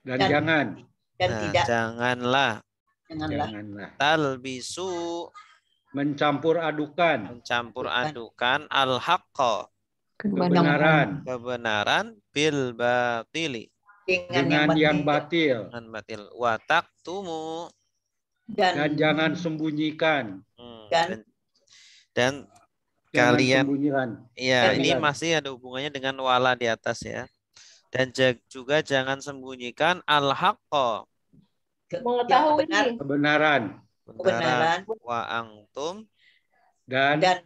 Dan, dan jangan. Dan nah, tidak. Janganlah. Janganlah. janganlah. Talbisu mencampur adukan mencampur adukan al haqqa kebenaran kebenaran bil batili dengan, dengan yang batil. Dengan batil. Watak tumu. Dan, dan jangan sembunyikan. Hmm, dan dan kalian sembunyikan. Ya, dan ini masih ada hubungannya dengan wala di atas ya. Dan juga jangan sembunyikan al haqqo mengetahui ya, kebenaran. Kebenaran. Wa antum dan, dan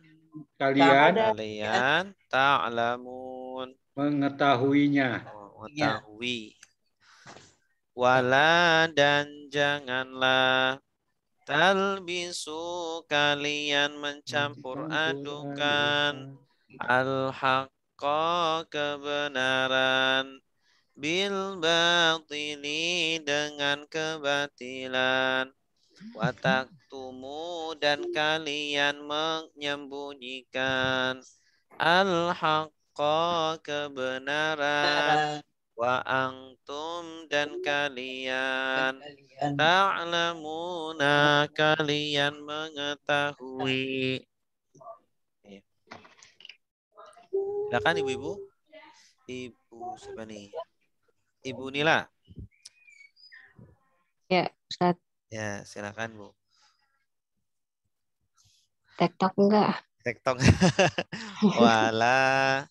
kalian kalian ta'lamun mengetahuinya. Oh, Iya. mengetahui. Yeah. Wala dan janganlah talbisu kalian mencampur adukan al-haqqa kebenaran bil batili dengan kebatilan watak tumu dan kalian menyembunyikan al-haqqa kebenaran wa antum dan kalian, dan kalian. ta'lamuna kalian mengetahui ya. silakan ibu-ibu ibu siapa nih ibu Nila ya Ustaz ya silakan Bu Tektok enggak Tektok wala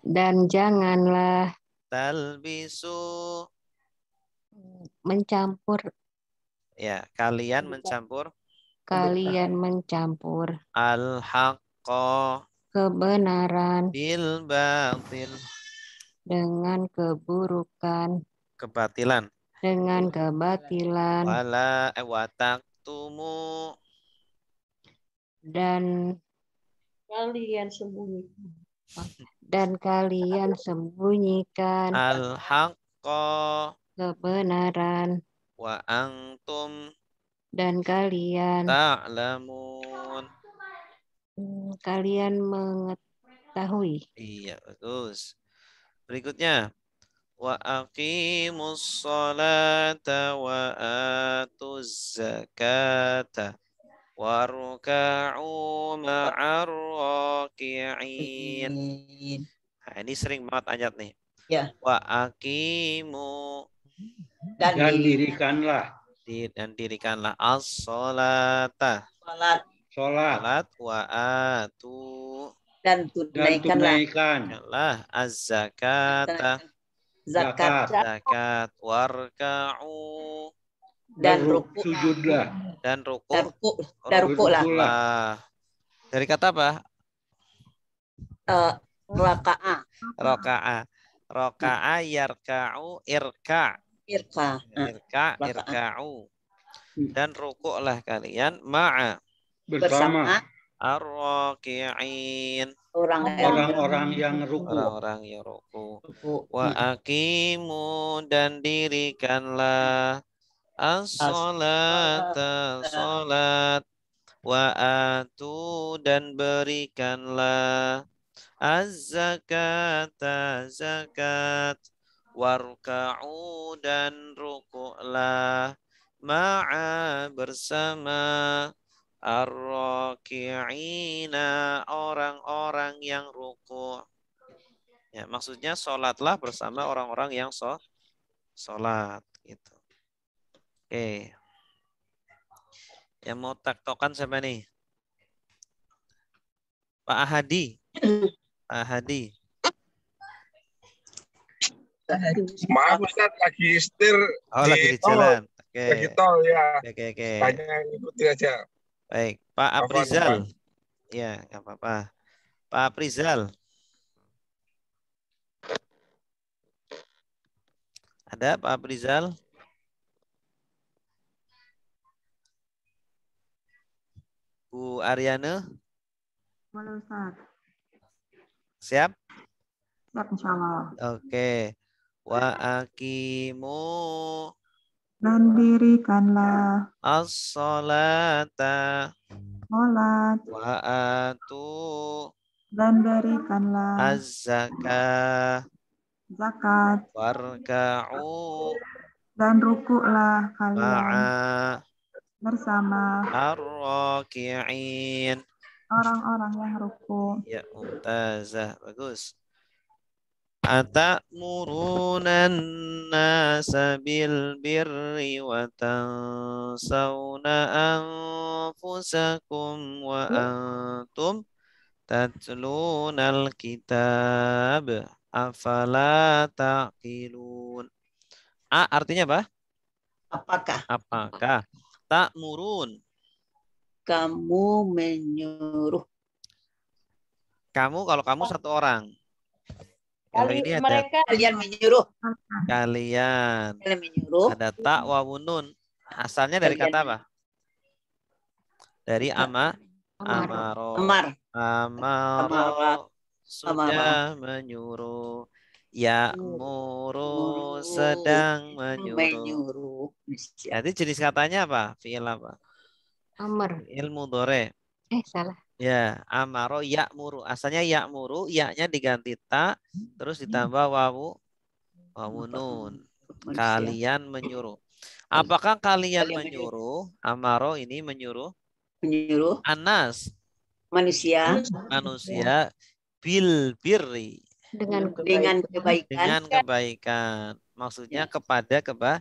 dan janganlah Talbisu. Mencampur. Ya, kalian iya. mencampur. Kalian mencampur. Al-haqqo. Kebenaran. Bil batil. Dengan keburukan. Kebatilan. Dengan kebatilan. Wala eh, watak tumu. Dan kalian sembunyi dan kalian sembunyikan al-haqqa kebenaran wa antum dan kalian ta'lamun hmm, kalian mengetahui iya bagus berikutnya wa aqimus salata wa atuz zakata waruka'u iya. ma'arraki'in. Nah, ini sering banget ayat nih. Ya. Wa akimu dan, dan dirikanlah dan dirikanlah as-salata. Salat. Salat. Salat wa atu dan tunaikanlah. az-zakata. Zakat. Zakat. Zakat. Warka'u dan ruku sujudlah dan ruku ruku dan ruku lah dari kata apa uh, rokaa rokaa yarka'u irka irka ah. irka irka'u hmm. dan rukuklah kalian ma'a bersama arrokiin orang-orang yang ruku orang-orang yang ruku wa hmm. akimu dan dirikanlah as-salata salat wa atu dan berikanlah az-zakata zakat warka'u dan ruku'lah ma'a bersama ar-raki'ina orang-orang yang ruku' ya maksudnya sholatlah bersama orang-orang yang sholat gitu Oke. Yang mau taktokan siapa nih? Pak Ahadi. Pak Ahadi. Maaf Ustaz, lagi setir. Oh, di, lagi di jalan. oke. Okay. Lagi tol ya. Oke, oke, Banyak Tanya ikuti aja. Baik, Pak Aprizal. Ya, nggak apa-apa. Pak Aprizal. Ada Pak Aprizal? Bu Ariana? Boleh Ustaz. Siap? Siap insya Oke. Okay. Wa akimu dan dirikanlah as-salata salat wa atu dan berikanlah az-zakah zakat warka'u dan rukuklah kalian bersama Ar-Rakiin orang-orang yang ruku ya mutazah bagus Atakmurunan nasa bil birri wa tansawna anfusakum wa antum tatluna alkitab afala taqilun A artinya apa? Apakah? Apakah? Tak murun. Kamu menyuruh. Kamu kalau kamu oh. satu orang. Kalau ini ada mereka kalian menyuruh. Kalian. Kalian menyuruh. Ada tak wawunun. Asalnya dari kalian. kata apa? Dari ama amaro. Amar. Amaro. Amaro. Sudah amaro. menyuruh. Ya muru sedang menyuruh. Jadi jenis katanya apa? Fiil apa? Amr. Fiil mudore. Eh salah. Ya, amaro ya muru. Asalnya ya muru, ya-nya diganti tak terus hmm. ditambah wawu wawu nun. Kalian menyuruh. Apakah kalian, menyuruh? menyuruh? Amaro ini menyuruh? Menyuruh. Anas. Manusia. Manusia. Ya. Bil birri dengan kebaikan. dengan kebaikan. Dengan kebaikan. Maksudnya ya. kepada keba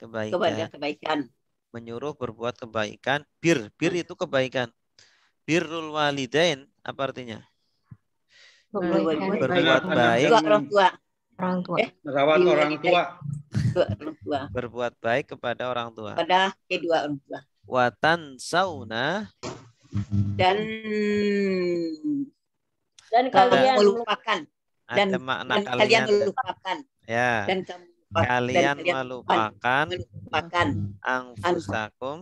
kebaikan. Kepada kebaikan. Menyuruh berbuat kebaikan. Bir, bir itu kebaikan. Birrul walidain apa artinya? Kebaikan. Berbuat baik. Orang tua. Eh, orang tua. Eh, merawat orang tua. orang tua. berbuat baik kepada orang tua. Pada kedua orang tua. Watan sauna dan dan kalian melupakan dan, ada makna dan kalian, kalian melupakan. Ya. Dan kamu kalian, dan kalian melupakan, melupakan angfusakum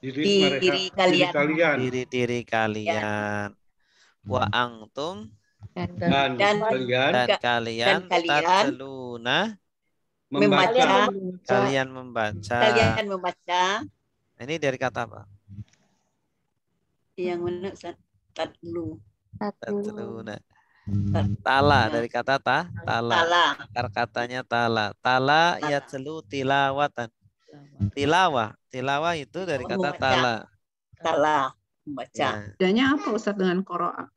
diri, diri kalian diri diri kalian ya. wa hmm. antum dan, dan, dan, kalian dan kalian dan kalian membaca kalian membaca kalian membaca ini dari kata apa yang mana tatlu Tatlu. Tatluna. Hmm. Tala dari kata ta, tala. Tala. Akar katanya tala. Tala ya celu tilawatan. Tilawah. Tilawah itu dari kata tala. Tala membaca. Ya. Bedanya apa Ustaz dengan koroa?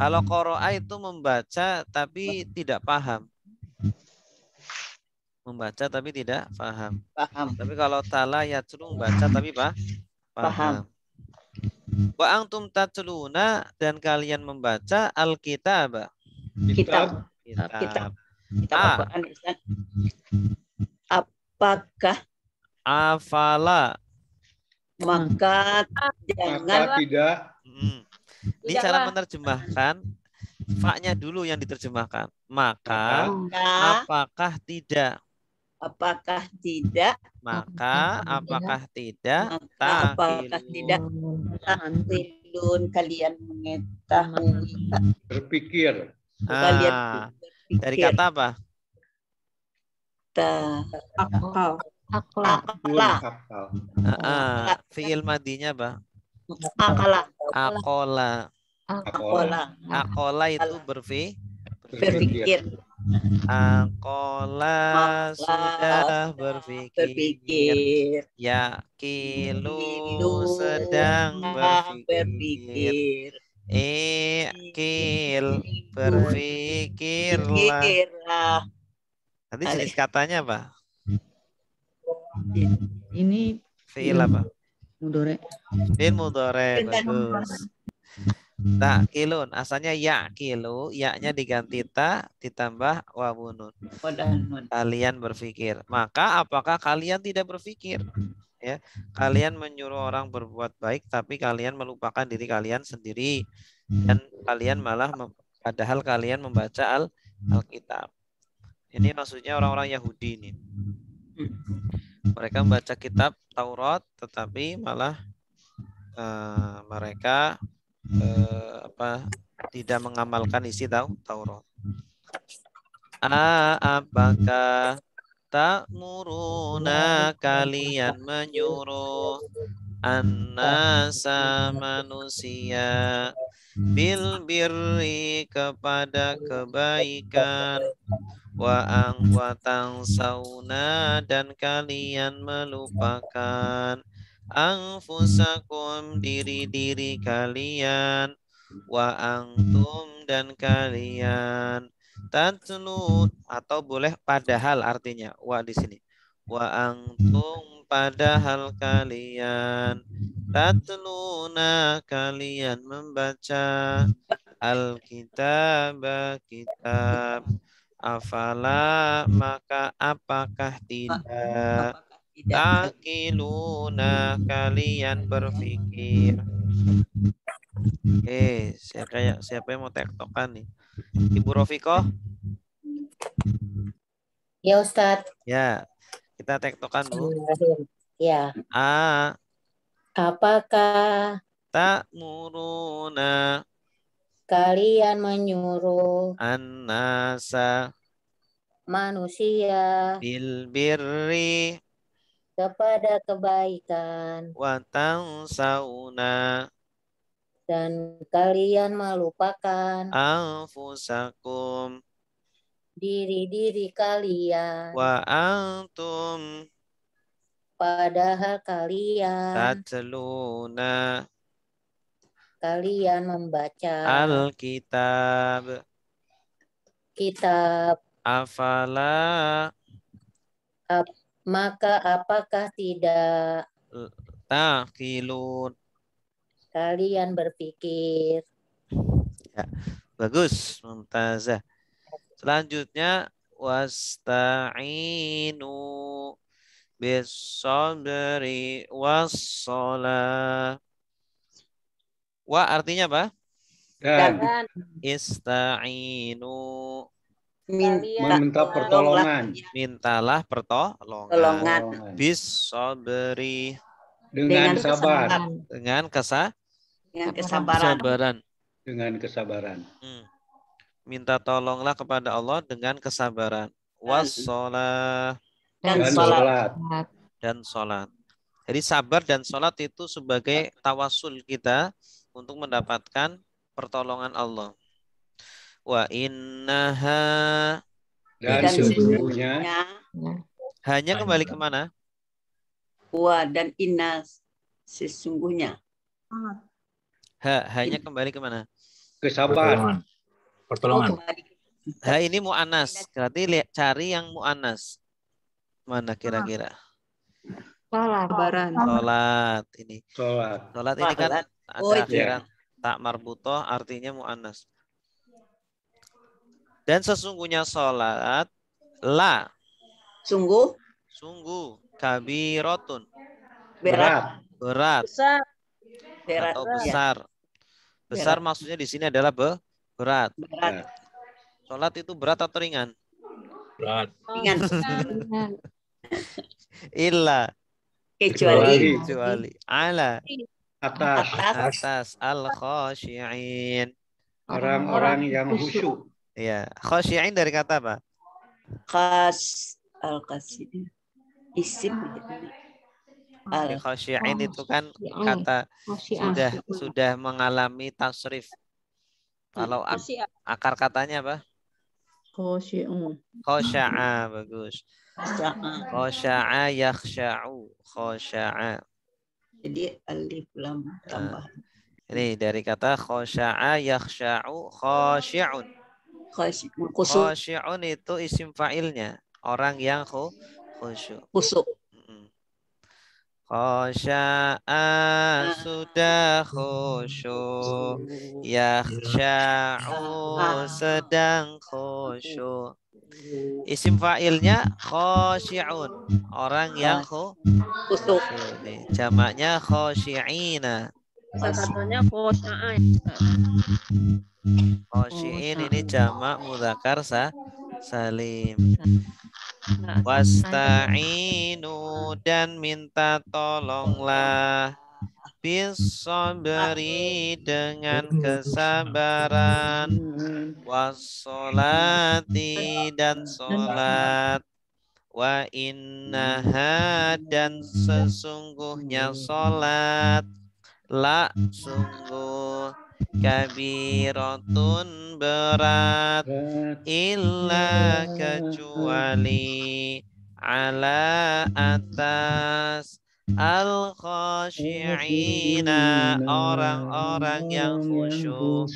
Kalau koroa itu membaca tapi tidak paham. Membaca tapi tidak paham. Paham. Tapi kalau tala ya membaca tapi pa paham. paham. Wa antum tatluna dan kalian membaca Alkitab. Kitab. Kitab. Kitab. Kitab Apakah afala maka jangan maka tidak hmm. ini Tidaklah. cara menerjemahkan faknya dulu yang diterjemahkan maka apakah, apakah tidak apakah tidak maka apakah tidak apakah tidak tahilun kalian mengetahui berpikir ah, berpikir. dari kata apa akal akal akal fiil madinya apa akala akola akola akola itu berfi berpikir Akola sudah berpikir, berpikir. kilu sedang berpikir. Ikil berpikirlah. Tadi jenis katanya apa? Ini fiil apa? Mudore. Fiil mudore. Bagus. Tak hmm. kilun, Asalnya ya kilu, ya diganti ta ditambah wabunun. Kalian berpikir. Maka apakah kalian tidak berpikir? Hmm. Ya, kalian menyuruh orang berbuat baik tapi kalian melupakan diri kalian sendiri dan kalian malah padahal kalian membaca al Alkitab. Ini maksudnya orang-orang Yahudi ini. Mereka membaca kitab Taurat tetapi malah uh, mereka eh, apa tidak mengamalkan isi tahu Taurat. A, apakah tak muruna kalian menyuruh anasa manusia bil birri kepada kebaikan wa angwatang sauna dan kalian melupakan anfusakum diri-diri kalian wa antum dan kalian tatlu atau boleh padahal artinya wa di sini wa antum padahal kalian tatluna kalian membaca alkitab kitab afala maka apakah tidak Takiluna ah. kalian berpikir. Oke, eh, saya siapa yang siapa yang mau tektokan nih? Ibu Rofiko? Ya Ustadz. Ya, kita tektokan dulu. Ya. A. Ah. Apakah tak muruna kalian menyuruh anasa manusia bil birri kepada kebaikan. Watang sauna dan kalian melupakan anfusakum diri-diri kalian wa antum padahal kalian tatluna kalian membaca alkitab kitab afala maka apakah tidak takilun nah, kalian berpikir ya, bagus mumtazah selanjutnya wasta'inu bisabri wassalah wa artinya apa dan ista'inu minta minta pertolongan mintalah pertolongan bis soberi dengan, sabar dengan dengan kesabaran kesabaran dengan kesabaran hmm. minta tolonglah kepada Allah dengan kesabaran wasolah dan, dan sholat dan sholat jadi sabar dan sholat itu sebagai tawasul kita untuk mendapatkan pertolongan Allah wa innaha dan sesungguhnya hanya kembali kemana? Wa dan inna sesungguhnya. Ha hanya kembali kemana? Ke sabar. Pertolongan. Oh, ha ini mu'anas. Berarti lihat cari yang mu'anas. Mana kira-kira? Salat. Salat. Salat ini. Salat. Salat ini kan ada oh, iya. akhiran tak marbutoh artinya mu'anas. Dan sesungguhnya sholat la. Sungguh. Sungguh. Kabirotun. Berat. Berat. Besar. Berat. Atau iya. besar. Besar berat. maksudnya di sini adalah be berat. Berat. Sholat itu berat atau ringan? Berat. Ringan. Illa. Kecuali. Kecuali. Ala. Atas. Atas. Al-khashi'in. Orang-orang yang khusyuk. Iya. Khasyi'in dari kata apa? Khas al-qasid. Isim. Al khasyi'in itu ah, kan kata sudah sudah mengalami tasrif. Kalau akar katanya apa? Khosya'a. Khasya'a bagus. Khosya'a yakhsya'u. Khosya'a. Jadi alif lam ah. tambah. Ini dari kata khosya'a yakhsya'u Khosya'un khusyuk. itu isim fa'ilnya. Orang yang khusyuk. Khusyuk. Khosya'a sudah khusyuk Yakhsya'u sedang khusyuk Isim fa'ilnya khosyi'un Orang yang khusyuk Jamaknya khosyi'ina katanya kota, oh, ini jamak mudakar sa salim. Nah, nah, Wasta'inu dan minta tolonglah bisobri dengan kesabaran wasolati dan solat wa innaha dan sesungguhnya solat la sungguh kabirotun berat illa kecuali ala atas al khashiina orang-orang yang khusyuk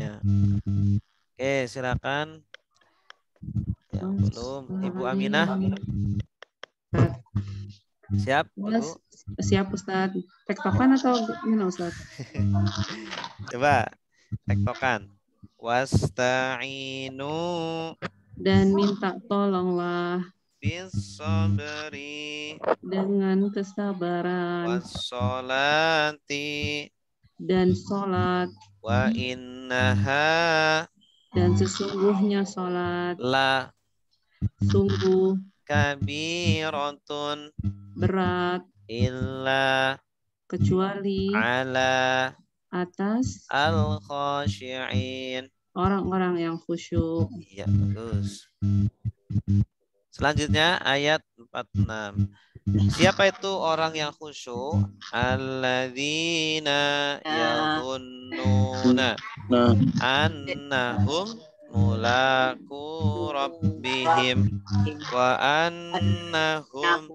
ya oke silakan yang belum ibu Aminah siap ibu siap Ustaz tektokan atau gimana Ustaz coba tektokan wasta'inu dan minta tolonglah bisobri dengan kesabaran wasolati dan solat wa innaha dan sesungguhnya solat la sungguh kabiratun berat illa kecuali ala atas al khashiin orang-orang yang khusyuk. ya bagus. Selanjutnya ayat 46. Siapa itu orang yang khusyuk? Alladzina ya. yadhunnuna nah. annahum mulaku rabbihim wa annahum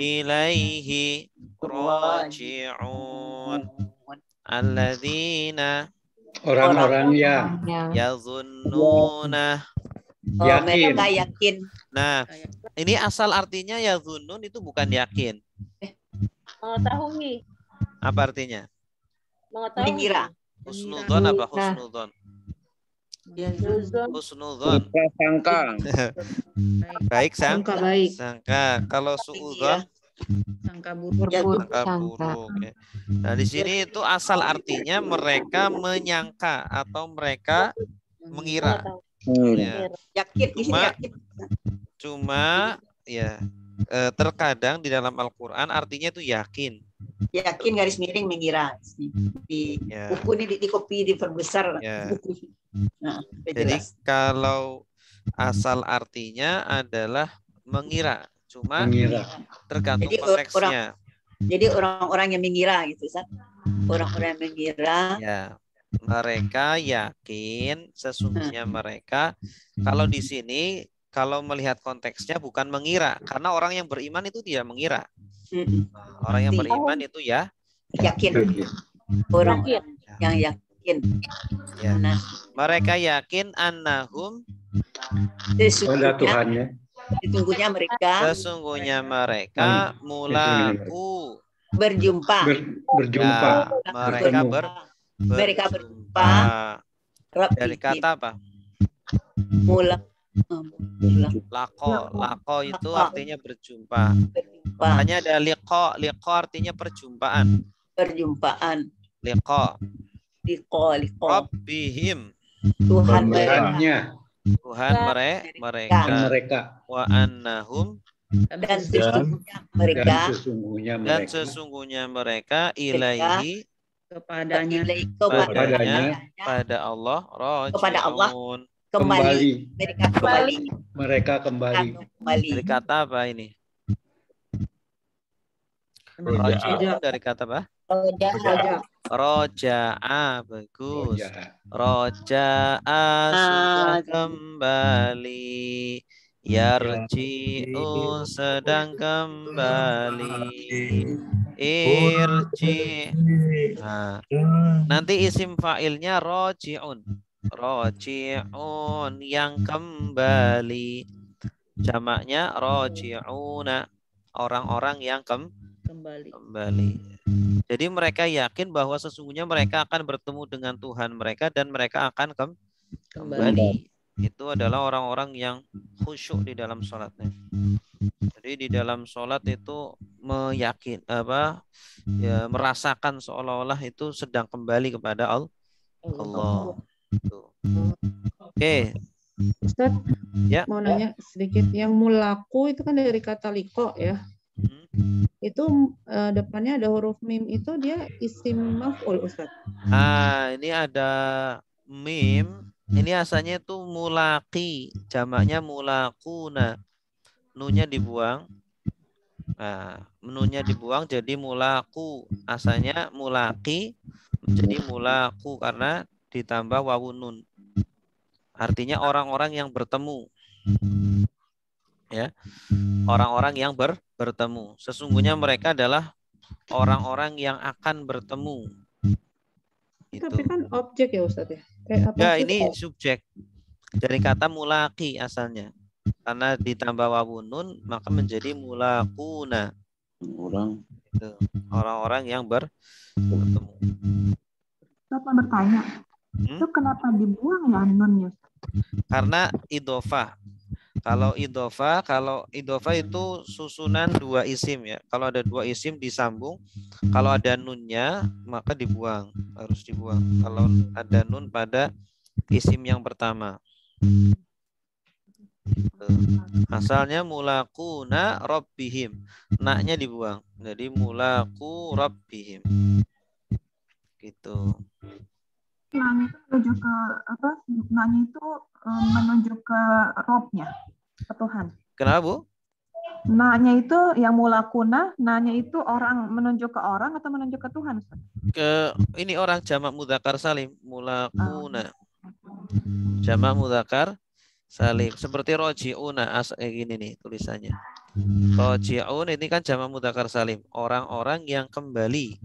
ilaihi raji'un alladzina orang-orang yang yazunnuna yakin. Oh, mereka yakin. Nah, ini asal artinya ya zunnun itu bukan yakin. Mengetahui. Apa artinya? Mengetahui. Mengira. Husnudon apa nah. husnudon? Iya, iya. Husnudzon. Prasangka. baik sang. Sangka baik. Sangka. Kalau iya. suudzon sangka buruk. Sangka buruk. Ya. Nah, di sini itu asal artinya mereka menyangka atau mereka mengira. Hmm. Ya. Yakin cuma, cuma ya eh, terkadang di dalam Al-Qur'an artinya itu yakin yakin garis miring mengira di ya. buku ini di, di, di kopi diperbesar ya. buku Nah, Jadi kalau asal artinya adalah mengira, cuma mengira. tergantung Jadi, konteksnya. Orang, jadi orang-orang yang mengira gitu, Orang-orang yang mengira. Ya. Mereka yakin sesungguhnya mereka kalau di sini kalau melihat konteksnya bukan mengira karena orang yang beriman itu tidak mengira. Orang yang beriman itu ya yakin. Orang ya. yang yakin yakin. Ya. Nah. Mereka yakin annahum sesungguhnya Tuhannya. Sesungguhnya mereka sesungguhnya mereka mulaiku berjumpa. Ber, berjumpa. Ya, mereka ber, ber, mereka berjumpa. Dari kata apa? mula Lako, lako itu artinya berjumpa. berjumpa. Hanya ada liko, liko artinya perjumpaan. Perjumpaan. Liko liko Rabbihim Tuhan mereka Tuhan mere mereka mereka wa annahum dan sesungguhnya mereka dan sesungguhnya mereka, dan sesungguhnya mereka ilaihi kepadanya kepadanya pada Allah rajiun kepada Allah kembali mereka kembali mereka kembali dari kata apa ini rajiun dari kata apa Roja. Roja. Roja. Ah, bagus. Roja. A ah, sudah ah, kembali. Yarji'u ya, oh, sedang kembali. Irji. Oh, eh, nah. Ya. Nanti isim fa'ilnya roji'un. Roji'un yang kembali. Jamaknya roji'una. Orang-orang yang kembali kembali. Kembali. Jadi mereka yakin bahwa sesungguhnya mereka akan bertemu dengan Tuhan mereka dan mereka akan kem kembali. kembali. Itu adalah orang-orang yang khusyuk di dalam sholatnya. Jadi di dalam sholat itu meyakin apa ya merasakan seolah-olah itu sedang kembali kepada Allah. Allah. Oke. Okay. Ustaz, ya. mau nanya sedikit. Yang mulaku itu kan dari kata liko ya. Mm-hmm. itu uh, depannya ada huruf mim itu dia isim maf'ul Ustaz. Ah, ini ada mim. Ini asalnya itu mulaki, jamaknya mulakuna. Nunya dibuang. Nah, menunya dibuang jadi mulaku. Asalnya mulaki menjadi mulaku karena ditambah wawunun. Artinya orang-orang yang bertemu. Ya. Orang-orang yang ber bertemu. Sesungguhnya mereka adalah orang-orang yang akan bertemu. Itu. Tapi kan objek ya Ustaz ya? Kayak eh, apa ya, ini ya? subjek. Dari kata mulaki asalnya. Karena ditambah wawunun maka menjadi mulakuna. Orang. Gitu. Orang-orang yang ber bertemu. Bapak bertanya, hmm? itu kenapa dibuang ya nunnya? Karena idofah. Kalau hmm. idofa, kalau idofa itu susunan dua isim ya. Kalau ada dua isim disambung, kalau ada nunnya maka dibuang, harus dibuang. Kalau ada nun pada isim yang pertama. Asalnya mulaku na robbihim. Naknya dibuang. Jadi mulaku robbihim. Gitu nanya itu menuju ke apa nanya itu menunjuk eh, menuju ke robnya ke Tuhan kenapa bu nanya itu yang mula kuna nanya itu orang menunjuk ke orang atau menunjuk ke Tuhan ke ini orang jamak mudakar salim mula ah. kuna jamak mudakar salim seperti rojiuna as eh, ini nih tulisannya rojiun ini kan jamak mudakar salim orang-orang yang kembali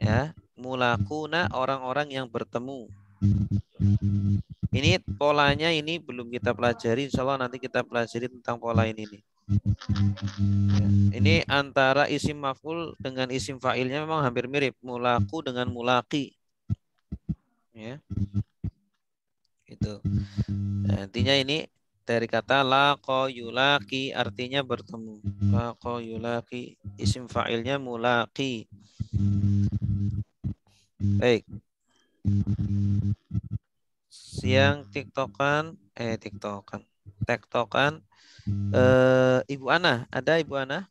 ya mulakuna orang-orang yang bertemu. Ini polanya ini belum kita pelajari. Insya Allah nanti kita pelajari tentang pola ini nih. Ini antara isim maf'ul dengan isim fa'ilnya memang hampir mirip. Mulaku dengan mulaki. Ya. Itu. Nah, intinya ini dari kata laqo yulaki artinya bertemu. Laqo yulaki isim fa'ilnya mulaki. Baik. Siang tiktokan, eh tiktokan, tiktokan. Eh, Ibu Ana, ada Ibu Ana?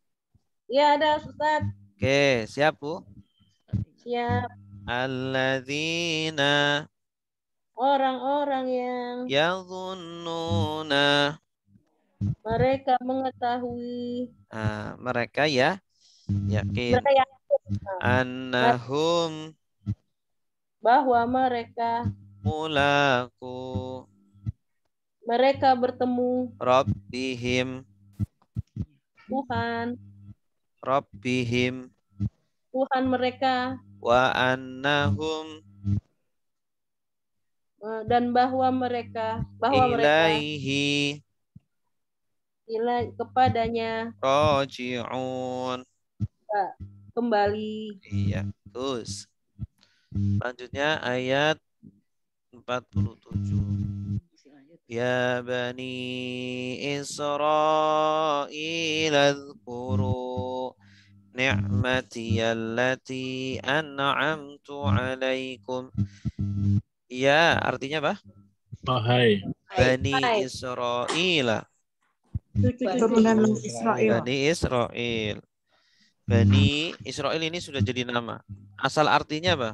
Iya ada Ustaz. Oke, siap Bu? Siap. Alladzina orang-orang yang yang yadhunnuna mereka mengetahui ah, mereka ya yakin mereka yakin. annahum bahwa mereka mulaku mereka bertemu Rabbihim Tuhan Rabbihim Tuhan mereka wa annahum e, dan bahwa mereka bahwa ilaihi mereka ila kepadanya rajiun kembali iya terus Selanjutnya ayat 47. Ya Bani Israel اذكروا ni'mati allati an'amtu عليكم Ya artinya apa? Wahai oh, Bani Israel Israel Bani Israel Bani Israel ini sudah jadi nama Asal artinya apa?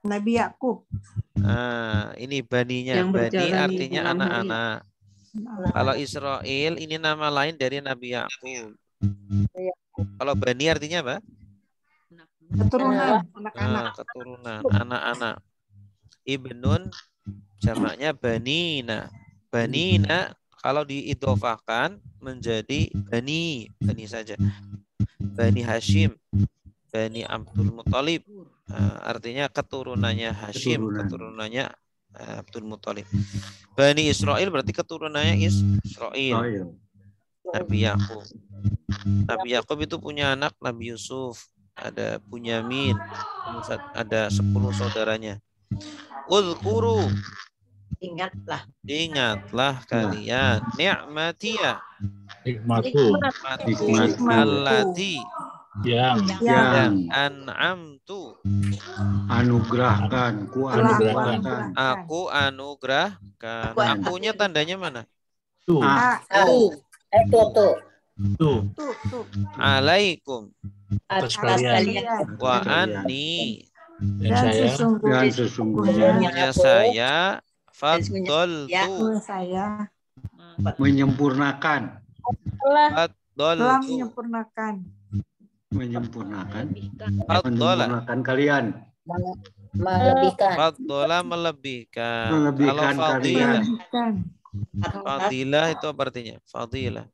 Nabi Yakub. Ah, ini baninya. Yang Bani artinya anak-anak. Kalau Israel ini nama lain dari Nabi Yakub. Kalau Bani artinya apa? Keturunan, anak-anak. Ah, keturunan, anak-anak. Ibnun jamaknya banina. Banina kalau diidofahkan menjadi bani, bani saja. Bani Hashim, Bani Abdul Muthalib, Eh, artinya keturunannya hmm, Hashim, Keturunan. keturunannya eh, Abdul Muthalib. Hmm. Bani Israel berarti keturunannya Israel. Oh, iya. Nabi Yakub. Nabi Yakub itu punya anak Nabi Yusuf, ada punya Min, ada sepuluh saudaranya. Ulkuru. Ingatlah. Ingatlah kalian. nikmatia Nikmatku. Nikmatku yang yang an'amtu anugerahkan ku anugerahkan aku anugerahkan akunya tandanya mana tu ah. aku oh. eh tu tu tu alaikum atas kalian wa anni dan saya dan sesungguhnya punya saya fadol saya menyempurnakan telah menyempurnakan menyempurnakan menyempurnakan kalian melebihkan fadala melebihkan kalau fadilah fadilah itu artinya fadilah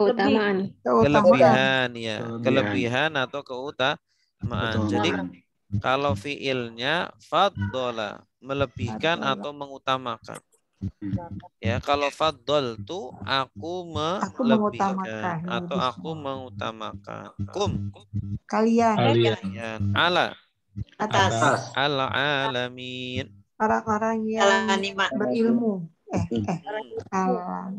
keutamaan kelebihan ya kelebihan, atau keutamaan jadi kalau fiilnya fadala melebihkan atau mengutamakan Ya, kalau fadol tuh aku melebihkan aku atau aku mengutamakan. Kum. Kalian. Kalian. Ala. Atas. Ala alamin. Orang-orang yang berilmu. Eh, hmm. eh. Alam.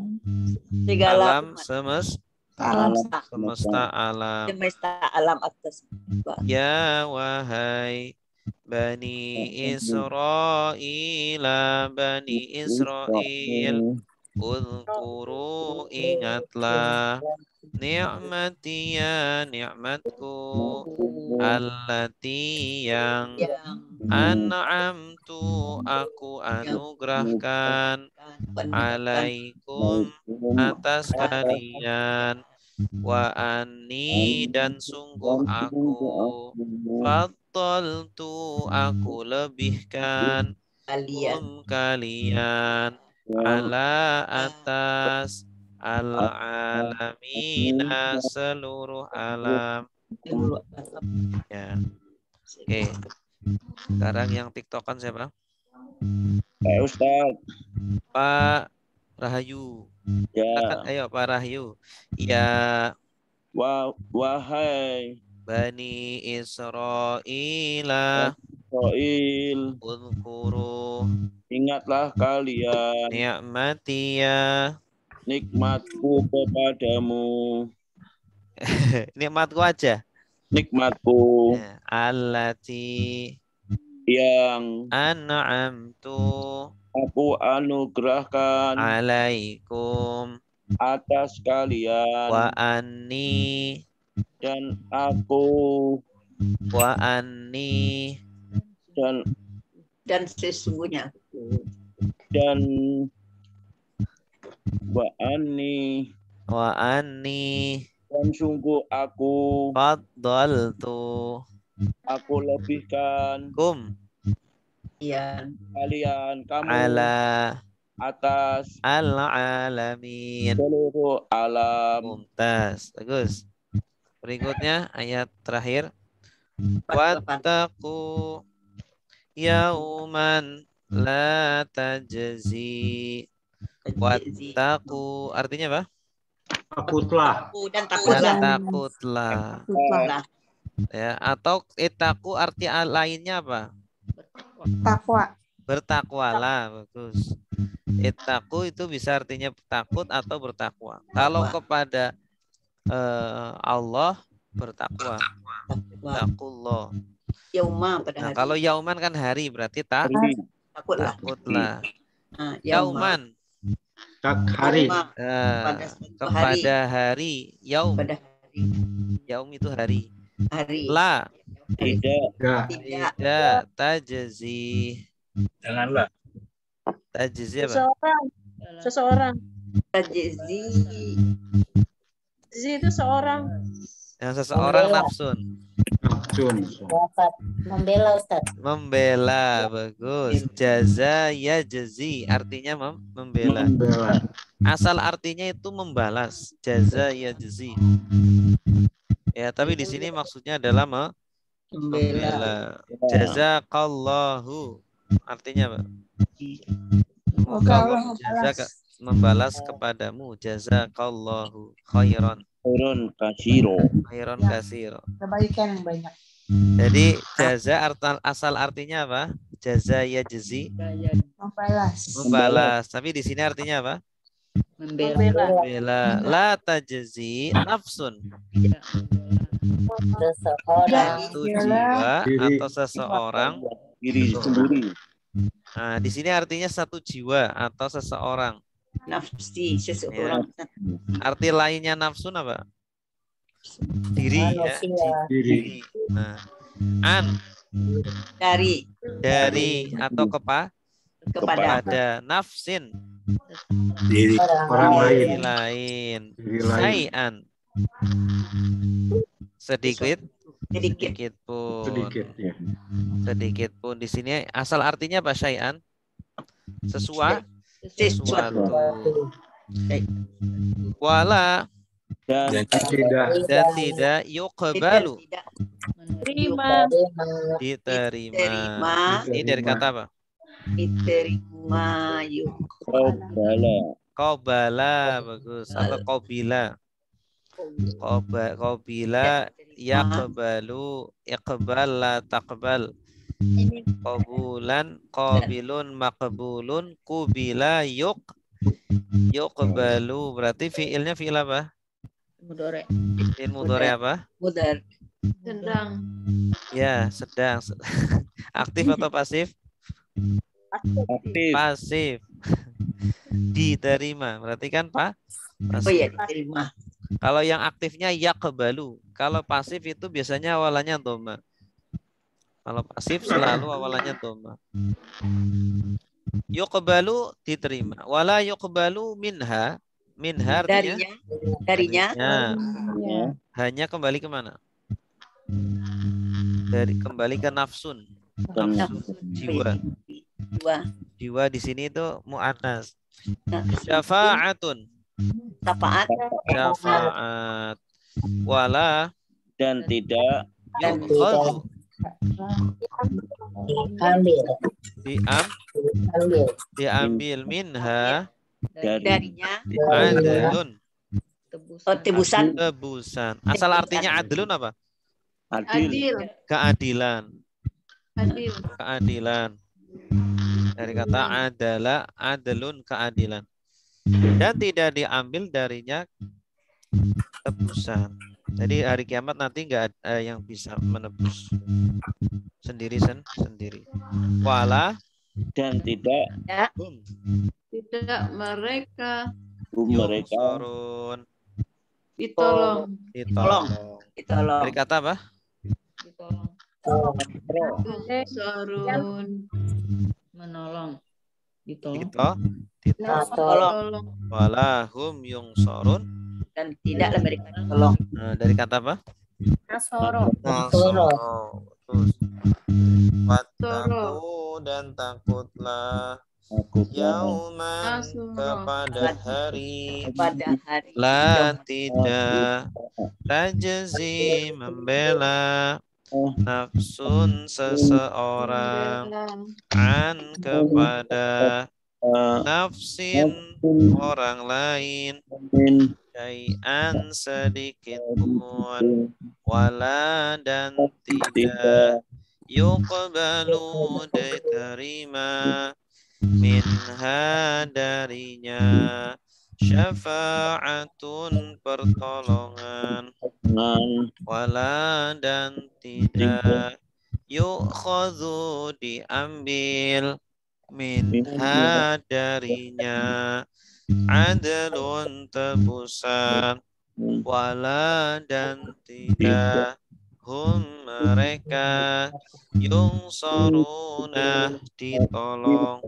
Segala alam semesta alam semesta alam semesta alam atas ya wahai Bani Israel, Bani Israel, Udhkuru ingatlah Ni'mati ya ni'matku Allati yang An'amtu aku anugerahkan Alaikum atas kalian Wa anni dan sungguh aku Fad tu aku hmm. lebihkan kalian um kalian ya. ala atas al alamina seluruh alam ya oke okay. sekarang yang tiktokan siapa Pak Ustaz Pak Rahayu ya ayo Pak Rahayu ya Wah, wahai Bani Israel Israel Udhkuru Ingatlah kalian Nikmatia ya. Nikmatku kepadamu Nikmatku aja Nikmatku Alati ya, Yang An'amtu Aku anugerahkan Alaikum Atas kalian Wa anni dan aku wa anni dan dan sesungguhnya dan wa anni wa anni dan sungguh aku tu aku lebihkan kum ya kalian kamu ala atas al alamin seluruh alam mumtaz bagus Berikutnya ayat terakhir. Wataku yauman la tajzi Wataku artinya apa? Takutlah. Dan takutlah. Ya, dan takutlah. takutlah. Ya, atau itaku arti lainnya apa? Takwa. Bertakwalah, bagus. Itaku itu bisa artinya takut atau bertakwa. Kalau kepada Eh, Allah bertakwa. Takutlah. Yauma pada nah, hari. Nah, kalau yauman kan hari berarti tak takutlah. Takutlah. Nah, yauman. Tak hari. Uh, kepada hari. Yaum. Yaum itu hari. Hari. La. Tidak. Tidak. Tidak. Tajazi. Janganlah. Tajazi apa? Seseorang. Seseorang. Tajazi. Z itu seorang yang seseorang membela. nafsun. Nafsun. Membela Ustaz. Membela, bagus. Iya. Jaza ya jazi artinya mem membela. membela. Asal artinya itu membalas. Jaza ya jazi. Ya, tapi di sini maksudnya adalah me membela. Iya. Jazakallahu artinya apa? membalas kepadamu jazakallahu khairan khairan kasiro khairan ya, kasiro kebaikan yang banyak jadi jaza artal asal artinya apa jaza ya jazi membalas membalas tapi di sini artinya apa membela membela la tajzi nafsun seseorang jiwa atau seseorang diri sendiri nah di sini artinya satu jiwa atau seseorang nafsi hmm. seseorang. Ya. Arti lainnya nafsu apa? Diri ah, ya. Diri. Nah. An dari dari atau kepa kepada, kepada nafsin diri orang lain lain sayan sedikit sedikit sedikit pun sedikit, ya. sedikit pun di sini asal artinya apa sayan sesuai sesuatu. Wala dan, tidak dan tidak yukbalu terima diterima. diterima ini dari kata apa diterima yukbala bala bagus atau kobila ya kobila ya kebala la kebal ini qabulan nah. qabilun maqbulun kubila yuk yuqbalu berarti fiilnya fiil apa? Mudore. Fiil mudore apa? Mudar. Sedang. Ya, sedang. Aktif atau pasif? Aktif. Pasif. Diterima. Berarti kan, Pak? Pasif. Oh iya, diterima. Kalau yang aktifnya ya kebalu. Kalau pasif itu biasanya awalannya doma. Kalau pasif selalu awalannya doma. Hmm. Yukbalu diterima. Wala yukbalu minha. Minha artinya? Darinya. Darinya. Darinya. Iya. Hanya kembali ke mana? Hmm. Dari kembali ke nafsun. Nafsun jiwa. Jiwa. Jiwa di sini itu mu'anas. Syafa'atun. Syafa'at. Syafa'at. Wala. Dan tidak. Yukhadu diambil Diambil. Diambil minha. Darinya. Adlun. Tebusan. Oh, tebusan. Tebusan. Asal artinya adlun apa? Adil. Keadilan. Adil. Keadilan. Dari kata adalah adlun keadilan. Dan tidak diambil darinya tebusan. Jadi hmm. hari kiamat nanti nggak ada eh, yang bisa menebus sendiri sen sendiri. Wala dan tidak ya. tidak mereka mereka sorun ditolong ditolong ditolong dari kata apa ditolong sorun menolong ditolong gitu. ditolong, ditolong. ditolong. ditolong. ditolong. sorun dan tidak dari kata tolong. Eh, dari kata apa? Nasoro. Nasoro. Terus. dan takutlah Yauman kepada hari kepada hari la tidak tajazi membela nafsun seseorang an kepada Eh, nafsin orang lain kayan sedikit pun wala dan tidak yuqbalu diterima minha darinya syafaatun pertolongan wala dan tidak yukhadhu diambil minha darinya adlun tebusan hmm. wala dan iya. tidak hum mereka yung soruna ditolong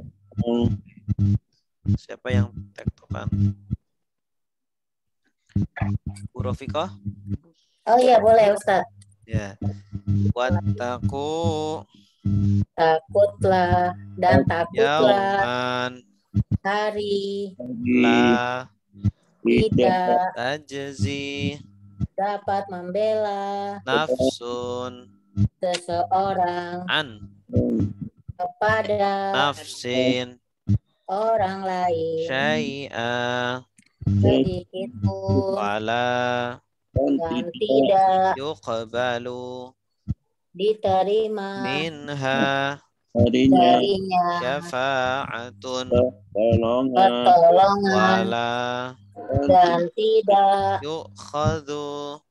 siapa yang tektokan Bu Rofiko oh iya boleh Ustaz ya wataku takutlah dan ya takutlah hari tidak ajazi dapat membela nafsun seseorang an kepada nafsin orang lain syai'a sedikit pun wala dan tidak yuqbalu diterima minha darinya, darinya syafaatun pertolongan wala dan tidak yukhadu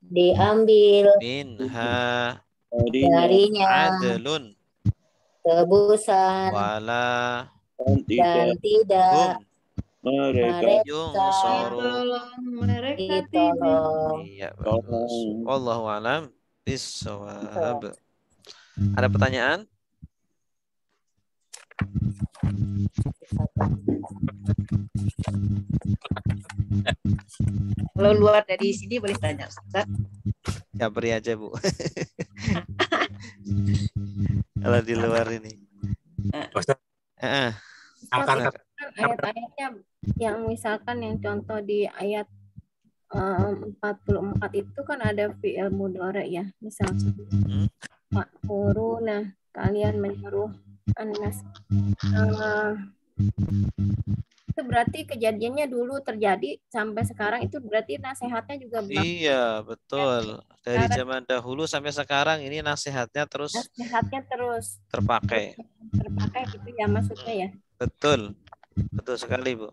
diambil minha darinya adlun tebusan wala dan tidak mereka mereka ditolong. Iya, Allah Wallahu alam bisawab. Uh, iya. Ada pertanyaan? Kalau luar dari sini boleh tanya Ustaz. Ya beri aja Bu. Kalau di luar ini. Ustaz. -uh. Ayat-ayatnya yang misalkan yang contoh di ayat 44 itu kan ada fi'il mudore ya. Misal hmm. guru nah kalian menyuruh Anas. Uh, itu berarti kejadiannya dulu terjadi sampai sekarang itu berarti nasihatnya juga berlaku. Iya, betul. Dari zaman dahulu sampai sekarang ini nasihatnya terus nasihatnya terus terpakai. Terpakai gitu ya maksudnya ya. Betul. Betul sekali, Bu.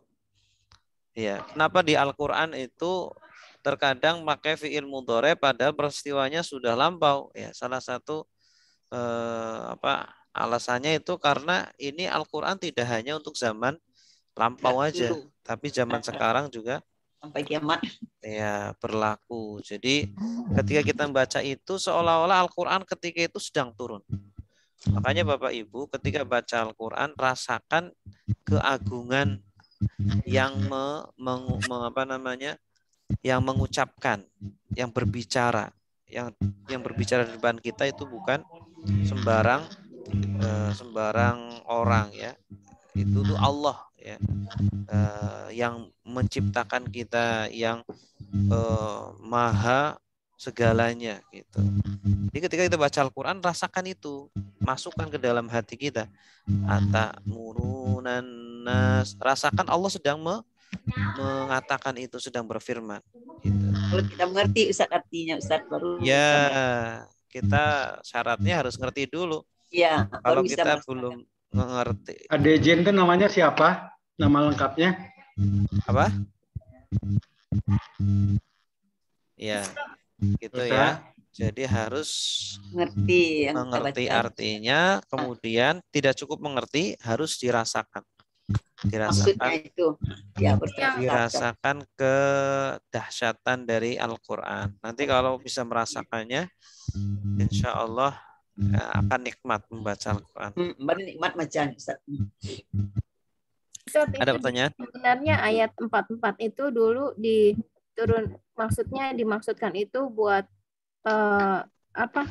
Iya, kenapa di Al-Qur'an itu terkadang pakai fiil mudhari pada peristiwanya sudah lampau ya salah satu eh, apa alasannya itu karena ini Al-Qur'an tidak hanya untuk zaman lampau aja tapi zaman sekarang juga sampai kiamat ya berlaku jadi ketika kita membaca itu seolah-olah Al-Qur'an ketika itu sedang turun makanya Bapak Ibu ketika baca Al-Qur'an rasakan keagungan yang mm-hmm. me, meng, me, apa namanya yang mengucapkan, yang berbicara, yang yang berbicara di depan kita itu bukan sembarang uh, sembarang orang ya. Itu tuh Allah ya. uh, yang menciptakan kita yang uh, maha segalanya gitu. Hmm. Jadi ketika kita baca Al-Qur'an rasakan itu, masukkan ke dalam hati kita. Ata murunan nas, rasakan Allah sedang me mengatakan itu sedang berfirman gitu. Kalau kita mengerti Ustaz artinya Ustaz baru Ya, kita syaratnya harus ngerti dulu. Iya, kalau kita belum mengerti. Adejen itu kan namanya siapa? Nama lengkapnya? Apa? Iya gitu Betul. ya. Jadi harus ngerti mengerti baca. artinya, kemudian tidak cukup mengerti harus dirasakan. Dirasakan Maksudnya itu ya, dirasakan dahsyatan dari Al-Qur'an. Nanti kalau bisa merasakannya insya Allah ya, akan nikmat membaca Al-Qur'an. Hmm, nikmat macam Ada pertanyaan? Sebenarnya ayat 44 itu dulu di turun maksudnya dimaksudkan itu buat uh, apa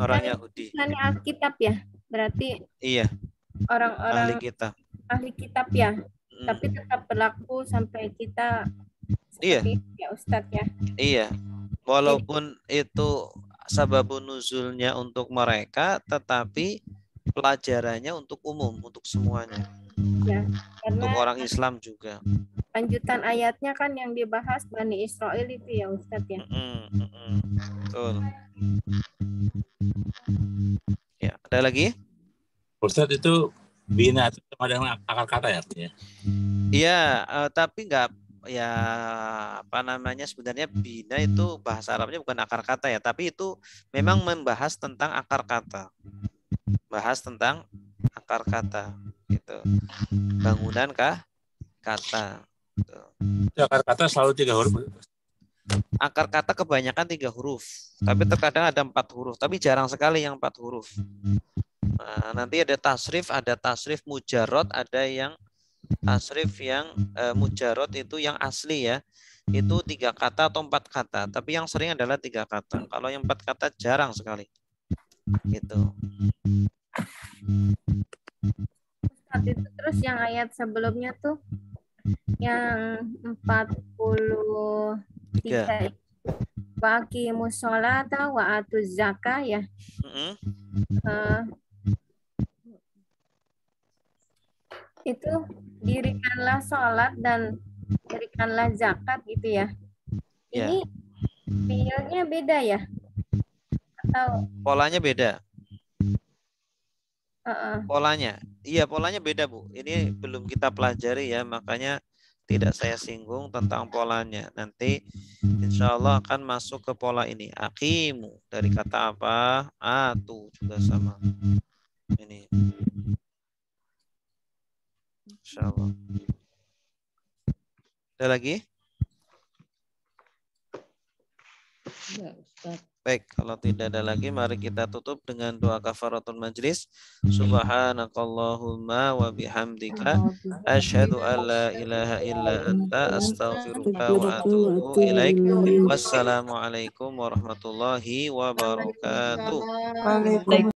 orang kan, Yahudi kan Alkitab ya berarti iya orang-orang ahli kitab ahli kitab ya hmm. tapi tetap berlaku sampai kita iya ya Ustadz ya iya walaupun Jadi, itu sababun nuzulnya untuk mereka tetapi pelajarannya untuk umum untuk semuanya Ya, untuk orang kan Islam juga. Lanjutan ayatnya kan yang dibahas Bani Israel itu ya Ustadz ya. Mm -mm, mm -mm. Betul. Ya, ada lagi? Ustadz itu bina itu sama dengan akar kata ya artinya. Iya, uh, tapi nggak ya apa namanya sebenarnya bina itu bahasa Arabnya bukan akar kata ya, tapi itu memang membahas tentang akar kata bahas tentang akar kata gitu bangunan kah kata gitu. Ya, akar kata selalu tiga huruf akar kata kebanyakan tiga huruf tapi terkadang ada empat huruf tapi jarang sekali yang empat huruf nah, nanti ada tasrif ada tasrif mujarot ada yang tasrif yang e, eh, mujarot itu yang asli ya itu tiga kata atau empat kata tapi yang sering adalah tiga kata kalau yang empat kata jarang sekali gitu Ustaz itu terus yang ayat sebelumnya tuh yang 43 tiga. wa aqimus sholata wa atu zaka ya. Eh, itu dirikanlah sholat dan dirikanlah zakat gitu ya. Yeah. Ini nya beda ya? Atau polanya beda? uh polanya. Iya, polanya beda, Bu. Ini belum kita pelajari ya, makanya tidak saya singgung tentang polanya. Nanti insya Allah akan masuk ke pola ini. Akimu dari kata apa? Atu juga sama. Ini. Insya Allah. Ada lagi? Ya, Ustaz. Baik, kalau tidak ada lagi mari kita tutup dengan doa kafaratul majlis. Subhanakallahumma wa bihamdika Ashadu an la ilaha illa anta astaghfiruka wa atubu ilaik. Wassalamualaikum warahmatullahi wabarakatuh.